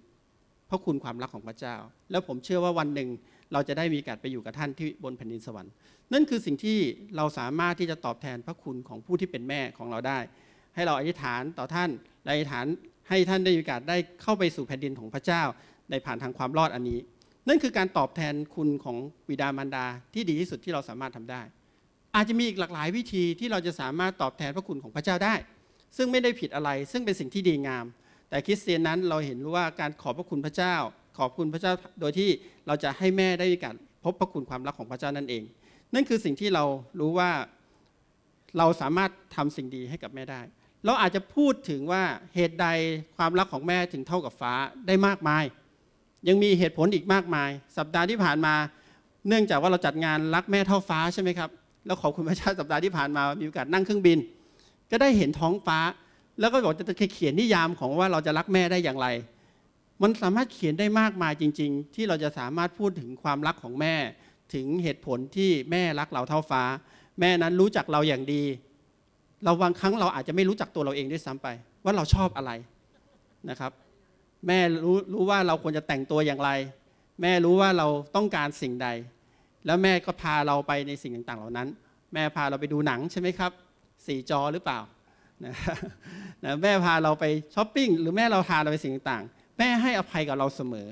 พระคุณความรักของพระเจ้า แล้วผมเชื่อว่าวันหนึ่งเราจะได้มีโอกาสไปอยู่กับท่านที่บนแผ่นดินสวรรค์ นั่นคือสิ่งที่เราสามารถที่จะตอบแทนพระคุณของผู้ที่เป็นแม่ของเราได้ ให้เราอธิษฐานต่อท่านและอธิษฐานให้ท่านได้มีโอกาสได้เข้าไปสู่แผ่นดินของพระเจ้าในผ่านทางความรอดอันนี้นั่นคือการตอบแทนคุณของบิดามารดาที่ดีที่สุดที่เราสามารถทำได้ อาจจะมีอีกหลากหลายวิธีที่เราจะสามารถตอบแทนพระคุณของพระเจ้าได้ ซึ่งไม่ได้ผิดอะไร ซึ่งเป็นสิ่งที่ดีงาม แต่คริสเตียนนั้นเราเห็นรู้ว่าการขอบพระคุณพระเจ้า ขอบคุณพระเจ้าโดยที่เราจะให้แม่ได้มีการพบพระคุณความรักของพระเจ้านั่นเองนั่นคือสิ่งที่เรารู้ว่าเราสามารถทำสิ่งดีให้กับแม่ได้ เราอาจจะพูดถึงว่าเหตุใดความรักของแม่ถึงเท่ากับฟ้าได้มากมายยังมีเหตุผลอีกมากมาย สัปดาห์ที่ผ่านมา เนื่องจากว่าเราจัดงานรักแม่เท่าฟ้าใช่ไหมครับ แล้วขอบคุณพระเจ้าสัปดาห์ที่ผ่านมามีโอกาสนั่งเครื่องบิน ก็ได้เห็นท้องฟ้า แล้วก็บอกจะเขียนนิยามของว่าเราจะรักแม่ได้อย่างไร มันสามารถเขียนได้มากมายจริงๆ ที่เราจะสามารถพูดถึงความรักของแม่ถึงเหตุผลที่แม่รักเราเท่าฟ้า แม่นั้นรู้จักเราอย่างดีเราบางครั้งเราอาจจะไม่รู้จักตัวเราเองด้วยซ้ำไปว่าเราชอบอะไรนะครับแม่รู้รู้ว่าเราควรจะแต่งตัวอย่างไร แม่รู้ว่าเราต้องการสิ่งใด แล้วแม่ก็พาเราไปในสิ่งต่างๆ เหล่านั้น แม่พาเราไปดูหนังใช่ไหมครับ สี่จอหรือเปล่านะแม่พาเราไปช้อปปิ้งหรือแม่เราพาเราไปสิ่งต่างๆ แม่ให้อภัยกับเราเสมอ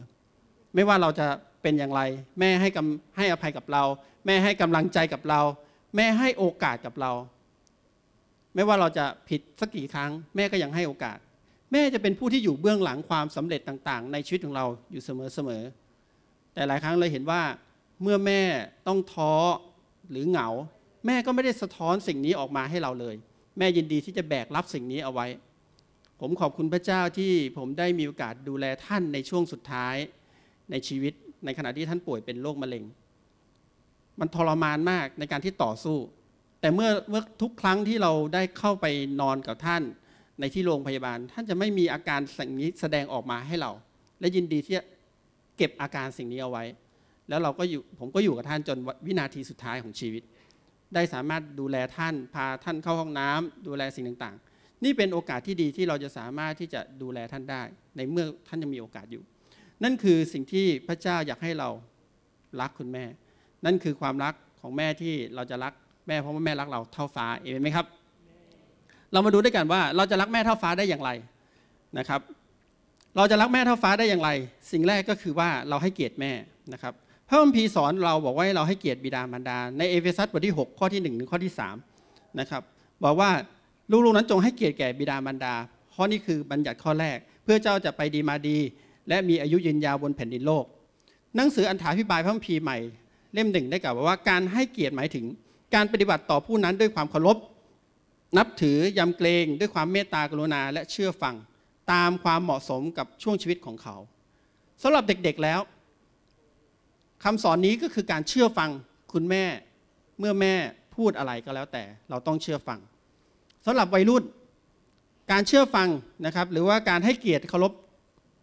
ไม่ว่าเราจะเป็นอย่างไร แม่ให้กำให้อภัยกับเรา แม่ให้กำลังใจกับเรา แม่ให้โอกาสกับเรา ไม่ว่าเราจะผิดสักกี่ครั้ง แม่ก็ยังให้โอกาสแม่จะเป็นผู้ที่อยู่เบื้องหลังความสำเร็จต่างๆ ในชีวิตของเราอยู่เสมอๆแต่หลายครั้งเราเห็นว่า เมื่อแม่ต้องท้อ หรือเหงา แม่ก็ไม่ได้สะท้อนสิ่งนี้ออกมาให้เราเลย แม่ยินดีที่จะแบกรับสิ่งนี้เอาไว้ ผมขอบคุณพระเจ้าที่ผมได้มีโอกาสดูแลท่านในช่วงสุดท้าย ในชีวิตในขณะที่ท่านป่วยเป็นโรคมะเร็ง มันทรมานมากในการที่ต่อสู้ แต่เมื่อเมื่อทุกครั้งที่เราได้เข้าไปนอนกับท่านในที่โรงพยาบาลท่านจะไม่มีอาการสิ่งนี้แสดงออกมาให้เรา และยินดีที่จะเก็บอาการสิ่งนี้เอาไว้ แล้วเราก็อยู่ผมก็อยู่กับท่านจนวินาทีสุดท้ายของชีวิต ได้สามารถดูแลท่านพาท่านเข้าห้องน้ำ ดูแลสิ่งต่างๆ นี่เป็นโอกาสที่ดีที่เราจะสามารถที่จะดูแลท่านได้ ในเมื่อท่านยังมีโอกาสอยู่ นั่นคือสิ่งที่พระเจ้าอยากให้เรารักคุณแม่ นั่นคือความรักของแม่ที่เราจะรักแม่เพราะว่าแม่รักเราเท่าฟ้าเองไหมครับเรามาดูด้วยกันว่าเราจะรักแม่เท่าฟ้าได้อย่างไรนะครับ เราจะรักแม่เท่าฟ้าได้อย่างไร สิ่งแรกก็คือว่าเราให้เกียรติแม่นะครับพระคัมภีร์สอนเราบอกว่าเราให้เกียรติบิดามารดาในเอเฟซัสบทที่6 ข้อที่1ถึงข้อที่3นะครับบอกว่าลูกๆนั้นจงให้เกียรติแก่บิดามารดาข้อนี้คือบัญญัติข้อแรกเพื่อเจ้าจะไปดีมาดี และมีอายุยืนยาวบนแผ่นดินโลก หนังสืออันถาพิบายพระคัมภีร์ใหม่ เล่มหนึ่งได้กล่าวว่าการให้เกียรติหมายถึงการปฏิบัติต่อผู้นั้นด้วยความเคารพนับถือยำเกรงด้วยความเมตตากรุณา และเชื่อฟังตามความเหมาะสมกับช่วงชีวิตของเขาสำหรับเด็กๆแล้วคำสอนนี้ก็คือการเชื่อฟังคุณแม่เมื่อแม่พูดอะไรก็แล้วแต่เราต้องเชื่อฟังสำหรับวัยรุ่น การเชื่อฟังนะครับ หรือว่าการให้เกียรติเคารพ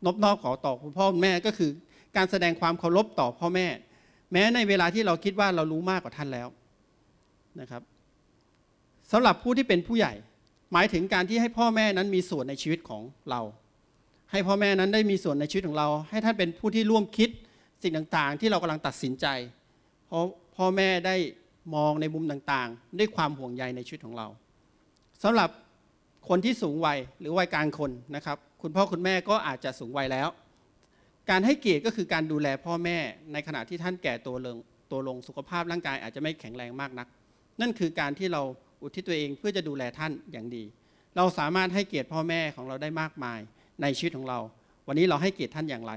นบนอบขอต่อคุณพ่อคุณแม่ก็คือการแสดงความเคารพต่อพ่อแม่ แม้ในเวลาที่เราคิดว่าเรารู้มากกว่าท่านแล้วนะครับสำหรับผู้ที่เป็นผู้ใหญ่ หมายถึงการที่ให้พ่อแม่นั้นมีส่วนในชีวิตของเรา ให้พ่อแม่นั้นได้ มีส่วนในชีวิตของเรา ให้ท่านเป็นผู้ที่ร่วมคิดสิ่งต่างๆ ที่เรากำลังตัดสินใจ เพราะ พ่อแม่ได้มองในมุมต่างๆ ด้วยความห่วงใยในชีวิตของเรา สำหรับคนที่สูงวัยหรือวัยกลางคนนะครับ คุณพ่อคุณแม่ก็อาจจะสูงวัยแล้ว การให้เกียรติก็คือการดูแลพ่อแม่ ในขณะที่ท่านแก่ตัวลงตัวลงสุขภาพร่างกายอาจจะไม่แข็งแรงมากนัก นั่นคือการที่เราอุทิศตัวเองเพื่อจะดูแลท่านอย่างดี เราสามารถให้เกียรติพ่อแม่ของเราได้มากมายในชีวิตของเรา วันนี้เราให้เกียรติท่านอย่างไร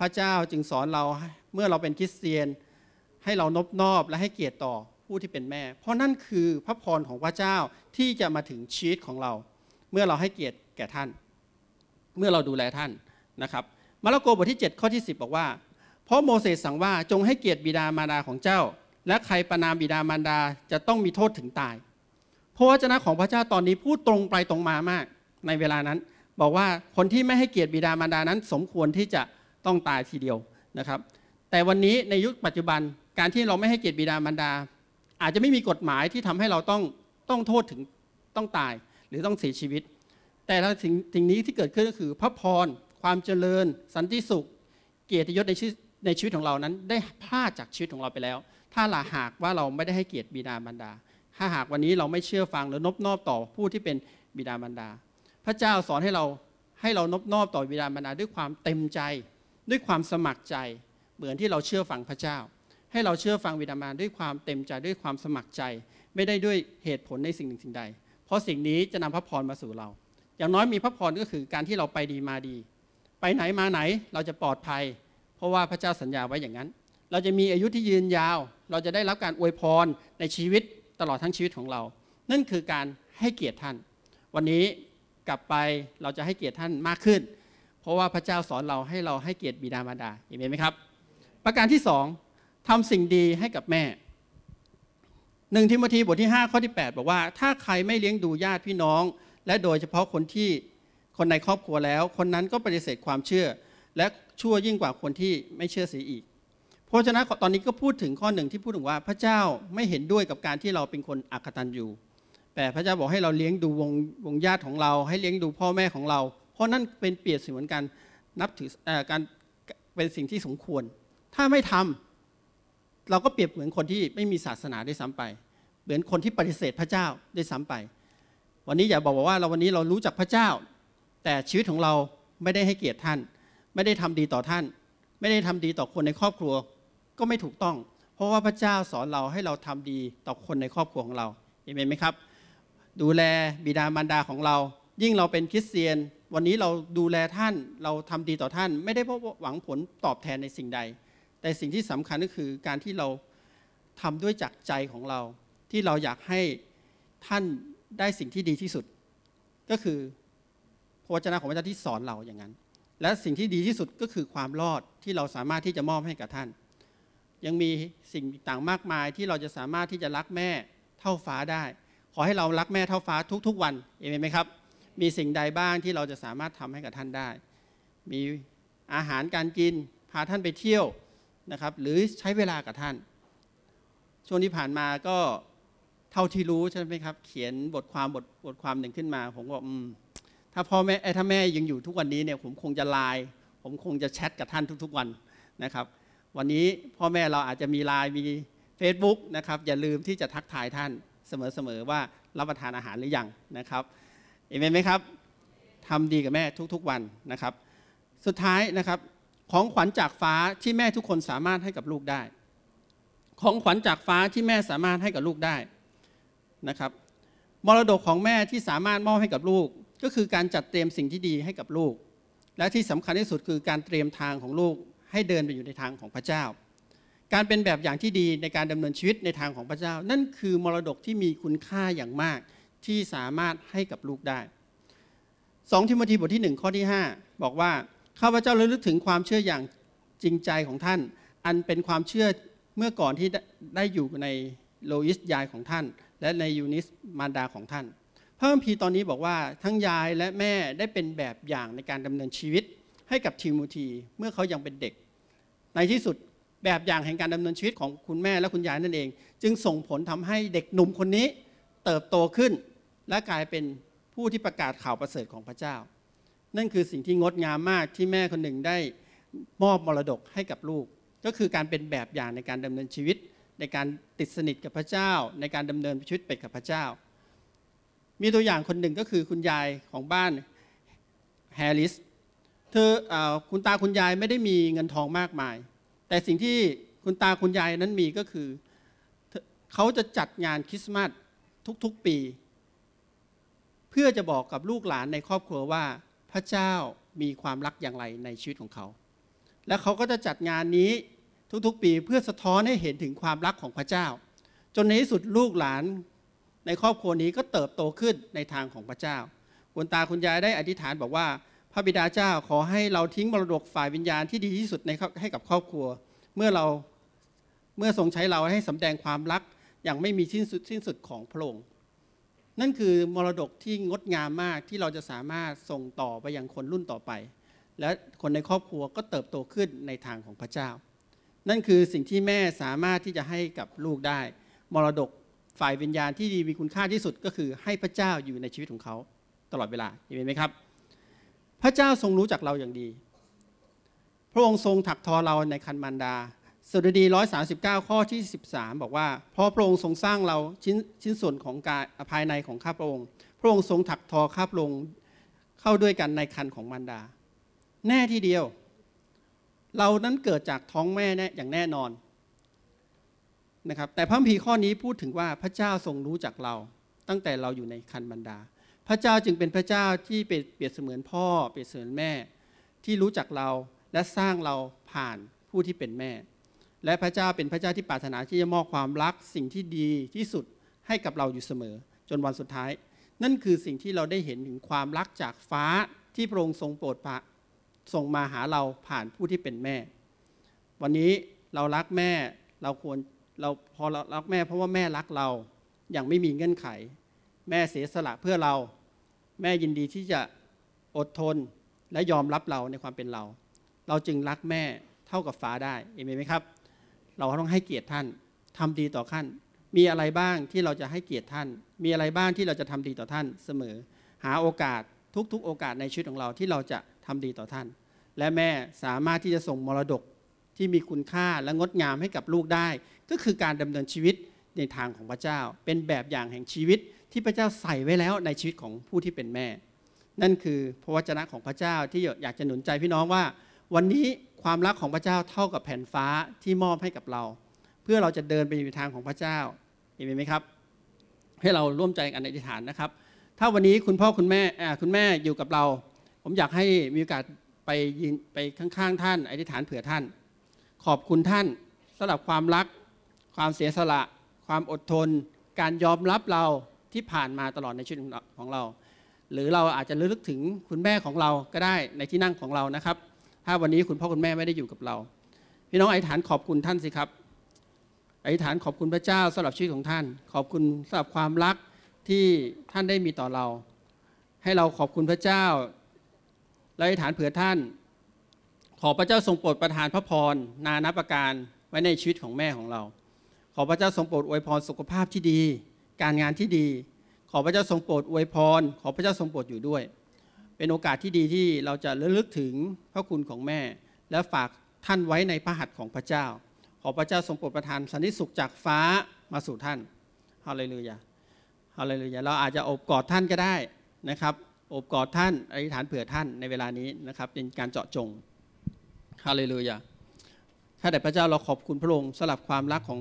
พระเจ้าจึงสอนเราเมื่อเราเป็นคริสเตียน ให้เรานบนอบและให้เกียรติต่อผู้ที่เป็นแม่ เพราะนั่นคือพระพรของพระเจ้าที่จะมาถึงชีวิตของเรา เมื่อเราให้เกียรติแก่ท่าน เมื่อเราดูแลท่านนะครับ มาระโกบทที่7ข้อที่10 บอกว่า เพราะโมเสสสั่งว่าจงให้เกียรติบิดามารดาของเจ้า และใครประนามบิดามารดาจะต้องมีโทษถึงตายพระวจนะของพระเจ้าตอนนี้พูดตรงไปตรงมามากในเวลานั้น บอกว่าคนที่ไม่ให้เกียรติบิดามารดานั้นสมควรที่จะต้องตายทีเดียวนะครับ แต่วันนี้ในยุคปัจจุบันการที่เราไม่ให้เกียรติบิดามารดา อาจจะไม่มีกฎหมายที่ทำให้เราต้องต้องโทษถึงต้องตายหรือต้องเสียชีวิต แต่ถึสิ่งสิ่งนี้ที่เกิดขึ้นก็คือพระพร ความเจริญ สันติสุข เกียรติยศในชีวิตในชีวิตของเรานั้นได้พลาดจากชีวิตของเราไปแล้ว ถ้าหลาหากว่าเราไม่ได้ให้เกียรติบิดามารดาถ้าหากวันนี้เราไม่เชื่อฟังหรือนบนอบต่อผู้ที่เป็นบิดามารดา พระเจ้าสอนให้เราให้เรานบนอบต่อบิดามารดาด้วยความเต็มใจ ด้วยความสมัครใจ เหมือนที่เราเชื่อฟังพระเจ้า ให้เราเชื่อฟังบิดามารดาด้วยความเต็มใจ ด้วยความสมัครใจ ไม่ได้ด้วยเหตุผลในสิ่งหนึ่งสิ่งใด เพราะสิ่งนี้จะนำพระพรมาสู่เรา อย่างน้อยมีพระพรก็คือการที่เราไปดีมาดี ไปไหนมาไหนเราจะปลอดภัย เพราะว่าพระเจ้าสัญญาไว้อย่างนั้น เราจะมีอายุที่ยืนยาว เราจะได้รับการอวยพรในชีวิตตลอดทั้งชีวิตของเรา นั่นคือการให้เกียรติท่าน วันนี้กลับไปเราจะให้เกียรติท่านมากขึ้น เพราะว่าพระเจ้าสอนเราให้เราให้เกียรติบิดามารดาเห็นไหมครับ ประการที่สองทำสิ่งดีให้กับแม่ หนึ่งทิโมธีบทที่5ข้อที่8บอกว่าถ้าใครไม่เลี้ยงดูญาติพี่น้อง และโดยเฉพาะคนที่คนในครอบครัวแล้ว คนนั้นก็ปฏิเสธความเชื่อ และชั่วยิ่งกว่าคนที่ไม่เชื่อเสียอีกเพราะฉะนั้นตอนนี้ก็พูดถึงข้อหนึ่งที่พูดถึงว่าพระเจ้าไม่เห็นด้วยกับการที่เราเป็นคนอักตันอยู่ แต่พระเจ้าบอกให้เราเลี้ยงดูวงวงญาติของเราให้เลี้ยงดูพ่อแม่ของเรา เพราะนั่นเป็นเปรียบเสมือนการนับถือการเป็นสิ่งที่สมควร ถ้าไม่ทำเราก็เปรียบเหมือนคนที่ไม่มีศาสนาได้ซ้ำไป เหมือนคนที่ปฏิเสธพระเจ้าได้ซ้ำไป วันนี้อย่าบอกว่าเราวันนี้เรารู้จักพระเจ้า แต่ชีวิตของเราไม่ได้ให้เกียรติท่าน ไม่ได้ทำดีต่อท่าน ไม่ได้ทำดีต่อคนในครอบครัวก็ไม่ถูกต้อง เพราะว่าพระเจ้าสอนเราให้เราทำดีต่อคนในครอบครัวของเรา เห็นไหมครับ ดูแลบิดามารดาของเรา ยิ่งเราเป็นคริสเตียน วันนี้เราดูแลท่าน เราทำดีต่อท่านไม่ได้เพราะหวังผลตอบแทนในสิ่งใด แต่สิ่งที่สำคัญก็คือการที่เราทำด้วยจากใจของเรา ที่เราอยากให้ท่านได้สิ่งที่ดีที่สุด ก็คือพระวจนะของพระเจ้าที่สอนเราอย่างนั้น และสิ่งที่ดีที่สุดก็คือความรอดที่เราสามารถที่จะมอบให้กับท่านยังมีสิ่งต่างมากมายที่เราจะสามารถที่จะรักแม่เท่าฟ้าได้ ขอให้เรารักแม่เท่าฟ้าทุกๆ วันเองนไหมครับ มีสิ่งใดบ้างที่เราจะสามารถทำให้กับท่านได้ มีอาหารการกิน พาท่านไปเที่ยวนะครับ หรือใช้เวลากับท่าน ช่วงที่ผ่านมาก็เท่าที่รู้ใช่ไหมครับเขียนบทความบทบทความหนึ่งขึ้นมาผมก็อืมถ้าพ่อแม่ถ้าแม่ยังอยู่ทุกวันนี้เนี่ยผมคงจะไลน์ผมคงจะแชทกับท่านทุก ๆ วันนะครับวันนี้พ่อแม่เราอาจจะมีไลน์มี Facebook นะครับ อย่าลืมที่จะทักทายท่านเสมอๆว่ารับประทานอาหารหรือยังนะครับ เอเมนไหมครับทำดีกับแม่ทุกๆวันนะครับ สุดท้ายนะครับ ของขวัญจากฟ้าที่แม่ทุกคนสามารถให้กับลูกได้ ของขวัญจากฟ้าที่แม่สามารถให้กับลูกได้นะครับ มรดกของแม่ที่สามารถมอบให้กับลูก ก็คือการจัดเตรียมสิ่งที่ดีให้กับลูก และที่สำคัญที่สุดคือการเตรียมทางของลูกให้เดินไปอยู่ในทางของพระเจ้า การเป็นแบบอย่างที่ดีในการดำเนินชีวิตในทางของพระเจ้า นั่นคือมรดกที่มีคุณค่าอย่างมากที่สามารถให้กับลูกได้ 2 ทิโมธีบทที่ 1 ข้อที่ 5 บอกว่าข้าพเจ้าระลึกถึงความเชื่ออย่างจริงใจของท่าน อันเป็นความเชื่อเมื่อก่อนที่ได้อยู่ในโลอิสยายของท่าน และในยูนิสมารดาของท่านพระคัมภีร์ตอนนี้บอกว่า ทั้งยายและแม่ได้เป็นแบบอย่างในการดำเนินชีวิตให้กับทีมูทีเมื่อเขายังเป็นเด็ก ในที่สุดแบบอย่างแห่งการดำเนินชีวิตของคุณแม่และคุณยายนั่นเอง จึงส่งผลทำให้เด็กหนุ่มคนนี้เติบโตขึ้น และกลายเป็นผู้ที่ประกาศข่าวประเสริฐของพระเจ้า นั่นคือสิ่งที่งดงามมากที่แม่คนหนึ่งได้มอบมรดกให้กับลูก ก็คือการเป็นแบบอย่างในการดำเนินชีวิตในการติดสนิทกับพระเจ้า ในการดำเนินชีวิตไปกับพระเจ้า มีตัวอย่างคนหนึ่งก็คือคุณยายของบ้านแฮริสเธอคุณตาคุณยายไม่ได้มีเงินทองมากมาย แต่สิ่งที่คุณตาคุณยายนั้นมีก็คือเขาจะจัดงานคริสต์มาสทุกๆปี เพื่อจะบอกกับลูกหลานในครอบครัวว่าพระเจ้ามีความรักอย่างไรในชีวิตของเขาและเขาก็จะจัดงานนี้ทุกๆปีเพื่อสะท้อนให้เห็นถึงความรักของพระเจ้า จนในที่สุดลูกหลานในครอบครัวนี้ก็เติบโตขึ้นในทางของพระเจ้า คุณตาคุณยายได้อธิษฐานบอกว่าพระบิดาเจ้า ขอให้เราทิ้งมรดกฝ่ายวิญญาณที่ดีที่สุดในให้กับครอบครัว เมื่อเราเมื่อทรงใช้เราให้สำแดงความรักอย่างไม่มีสิ้นสุดสิ้นสุดของพระองค์นั่นคือ มรดกที่งดงามมากที่เราจะสามารถส่งต่อไปอยังคนรุ่นต่อไป และคนในครอบครัวก็เติบโตขึ้นในทางของพระเจ้า นั่นคือสิ่งที่แม่สามารถที่จะให้กับลูกได้ มรดกฝ่ายวิญญาณที่ดีมีคุณค่าที่สุดก็คือให้พระเจ้าอยู่ในชีวิตของเขาตลอดเวลาเห็นไหมครับพระเจ้าทรงรู้จักเราอย่างดี พระองค์ทรงถักทอเราในคันมันดา สดุดี139ข้อที่13บอกว่าเพราะพระองค์ทรงสร้างเราชิ้นชิ้นส่วนของกายภายในของข้าพระองค์ พระองค์ทรงถักทอข้าพระองค์เข้าด้วยกันในคันของมันดา แน่ทีเดียว เรานั้นเกิดจากท้องแม่แน่ อย่างแน่นอน นะครับ แต่พระพีข้อนี้พูดถึงว่าพระเจ้าทรงรู้จักเรา ตั้งแต่เราอยู่ในคันบรรดาพระเจ้าจึงเป็นพระเจ้าที่เปรียบเสมือนพ่อเปรียบเสมือนแม่ ที่รู้จักเราและสร้างเราผ่านผู้ที่เป็นแม่ และพระเจ้าเป็นพระเจ้าที่ปรารถนาที่จะมอบความรักสิ่งที่ดีที่สุดให้กับเราอยู่เสมอจนวันสุดท้าย นั่นคือสิ่งที่เราได้เห็นถึงความรักจากฟ้าที่พระองค์ทรงโปรดปะส่งมาหาเราผ่านผู้ที่เป็นแม่ วันนี้เรารักแม่เราควรเราพอเรารักแม่เพราะว่าแม่รักเราอย่างไม่มีเงื่อนไขแม่เสียสละเพื่อเรา แม่ยินดีที่จะอดทนและยอมรับเราในความเป็นเรา เราจึงรักแม่เท่ากับฟ้าได้เอเมนไหมครับ เราต้องให้เกียรติท่าน ทำดีต่อท่าน มีอะไรบ้างที่เราจะให้เกียรติท่าน มีอะไรบ้างที่เราจะทำดีต่อท่านเสมอ หาโอกาสทุกๆ โอกาสในชีวิตของเราที่เราจะทำดีต่อท่าน และแม่สามารถที่จะส่งมรดกที่มีคุณค่าและงดงามให้กับลูกได้ ก็คือการดำเนินชีวิตในทางของพระเจ้า เป็นแบบอย่างแห่งชีวิตที่พระเจ้าใส่ไว้แล้วในชีวิตของผู้ที่เป็นแม่ นั่นคือพระวจนะของพระเจ้าที่อยากจะหนุนใจพี่น้องว่า วันนี้ความรักของพระเจ้าเท่ากับแผ่นฟ้าที่มอบให้กับเรา เพื่อเราจะเดินไปในทางของพระเจ้า เห็นไหมครับ ให้เราร่วมใจกันอธิษฐานนะครับ ถ้าวันนี้คุณพ่อคุณแม่ คุณแม่อยู่กับเรา ผมอยากให้มีโอกาสไปยืนไปข้างๆท่านอธิษฐานเผื่อท่าน ขอบคุณท่านสำหรับความรัก ความเสียสละ ความอดทน การยอมรับเราที่ผ่านมาตลอดในชีวิตของเรา หรือเราอาจจะลึกถึงคุณแม่ของเราก็ได้ในที่นั่งของเรานะครับ ถ้าวันนี้คุณพ่อคุณแม่ไม่ได้อยู่กับเรา พี่น้องไอ้ฐานขอบคุณท่านสิครับ ไอ้ฐานขอบคุณพระเจ้าสำหรับชีวิตของท่าน ขอบคุณสำหรับความรักที่ท่านได้มีต่อเรา ให้เราขอบคุณพระเจ้า และไอ้ฐานเผื่อท่าน ขอพระเจ้าทรงโปรดประทานพระพร นานับประการไว้ในชีวิตของแม่ของเรา ขอพระเจ้าทรงโปรดอวยพรสุขภาพที่ดีการงานที่ดีขอพระเจ้าทรงโปรดอวยพร ขอพระเจ้าทรงโปรดอยู่ด้วย เป็นโอกาสที่ดีที่เราจะระลึกถึงพระคุณของแม่ และฝากท่านไว้ในพระหัตถ์ของพระเจ้า ขอพระเจ้าทรงโปรดประทาน สันติสุขจากฟ้ามาสู่ท่านฮาเลลูยาฮาเลลูยาเราอาจจะอบกอดท่านก็ได้นะครับ อบกอดท่านอธิษฐานเผื่อท่านในเวลานี้นะครับ เป็นการเจาะจงฮาเลลูยาข้าแต่พระเจ้าเราขอบคุณพระองค์สำหรับความรักของ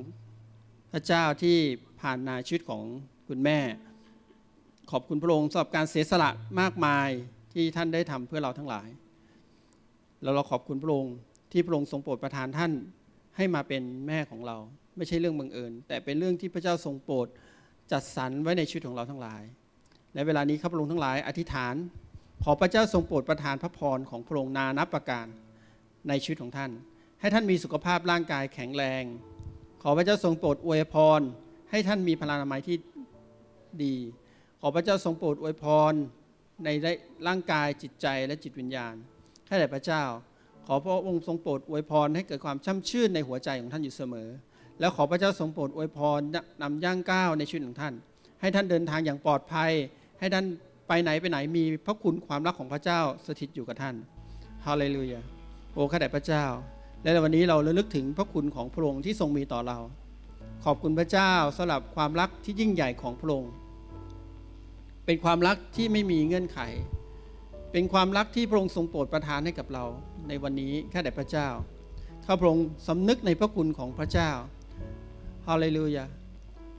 พระเจ้าที่ผ่านนาชีวิตของคุณแม่ ขอบคุณพระองค์สำหรับการเสียสละมากมายที่ท่านได้ทำเพื่อเราทั้งหลายแล้วเราขอบคุณพระองค์ที่พระองค์ทรงโปรดประทานท่านให้มาเป็นแม่ของเรา ไม่ใช่เรื่องบังเอิญ แต่เป็นเรื่องที่พระเจ้าทรงโปรดจัดสรรไว้ในชีวิตของเราทั้งหลายและเวลานี้ข้าพระองค์ทั้งหลายอธิษฐาน ขอพระเจ้าทรงโปรดประทานพระพรของพระองค์นานับประการในชีวิตของท่าน ให้ท่านมีสุขภาพร่างกายแข็งแรง ขอพระเจ้าทรงโปรดอวยพรให้ท่านมีพลานามัยที่ดี ขอพระเจ้าทรงโปรดอวยพรในร่างกายจิตใจและจิตวิญญาณข้าแต่พระเจ้า ขอพระองค์ทรงโปรดอวยพรให้เกิดความช่ำชื่นในหัวใจของท่านอยู่เสมอ แล้วขอพระเจ้าทรงโปรดอวยพรนำย่างก้าวในชีวิตของท่าน ให้ท่านเดินทางอย่างปลอดภัยให้ท่านไปไหนไปไหนมีพระคุณความรักของพระเจ้าสถิตอยู่กับท่านฮาเลลูยาโอ้ข้าแต่พระเจ้าและวันนี้เราระลึกถึงพระคุณของพระองค์ที่ทรงมีต่อเราขอบคุณพระเจ้าสำหรับความรักที่ยิ่งใหญ่ของพระองค์ เป็นความรักที่ไม่มีเงื่อนไข เป็นความรักที่พระองค์ทรงโปรดประทานให้กับเราในวันนี้ ข้าแต่พระเจ้า ข้าพระองค์สำนึกในพระคุณของพระเจ้าฮาเลลูยา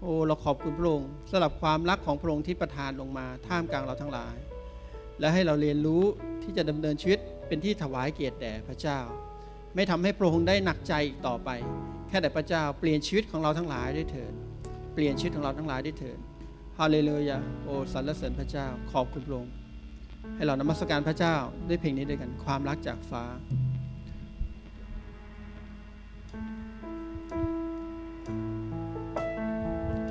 โอ้ เราขอบคุณพระองค์สำหรับความรักของพระองค์ที่ประทานลงมาท่ามกลางเราทั้งหลาย และให้เราเรียนรู้ที่จะดำเนินชีวิตเป็นที่ถวายเกียรติแด่พระเจ้า ไม่ทำให้พระองค์ได้หนักใจอีกต่อไปข้าแต่พระเจ้าเปลี่ยนชีวิตของเราทั้งหลายด้วยเถิดเปลี่ยนชีวิตของเราทั้งหลายด้วยเถิดฮาเลลูยาโอสรรเสริญพระเจ้าขอบคุณพระองค์ให้เรานมัสการพระเจ้าด้วยเพลงนี้ด้วยกัน ความรักจากฟ้า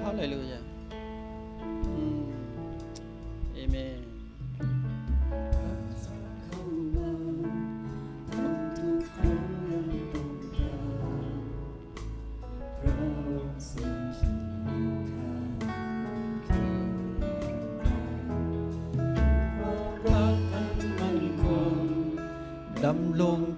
ฮาเลลูยา No.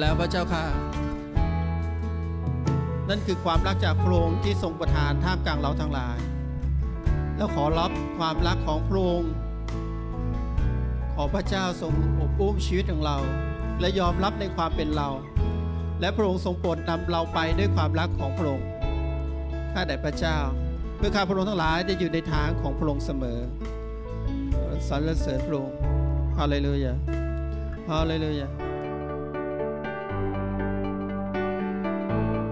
แล้วพระเจ้าค่ะ นั่นคือความรักจากพระองค์ที่ทรงประทานท่ามกลางเราทั้งหลายแล้วขอรับความรักของพระองค์ขอพระเจ้าทรงอบอุ้มชีวิตของเรา และยอมรับในความเป็นเรา และพระองค์ทรงโปรดนำเราไปด้วยความรักของพระองค์ข้าแต่พระเจ้าเพื่อข้าพระองค์ทั้งหลายจะอยู่ในทางของพระองค์เสมอสรรเสริญพระองค์ฮาเลลูยาฮาเลลูยา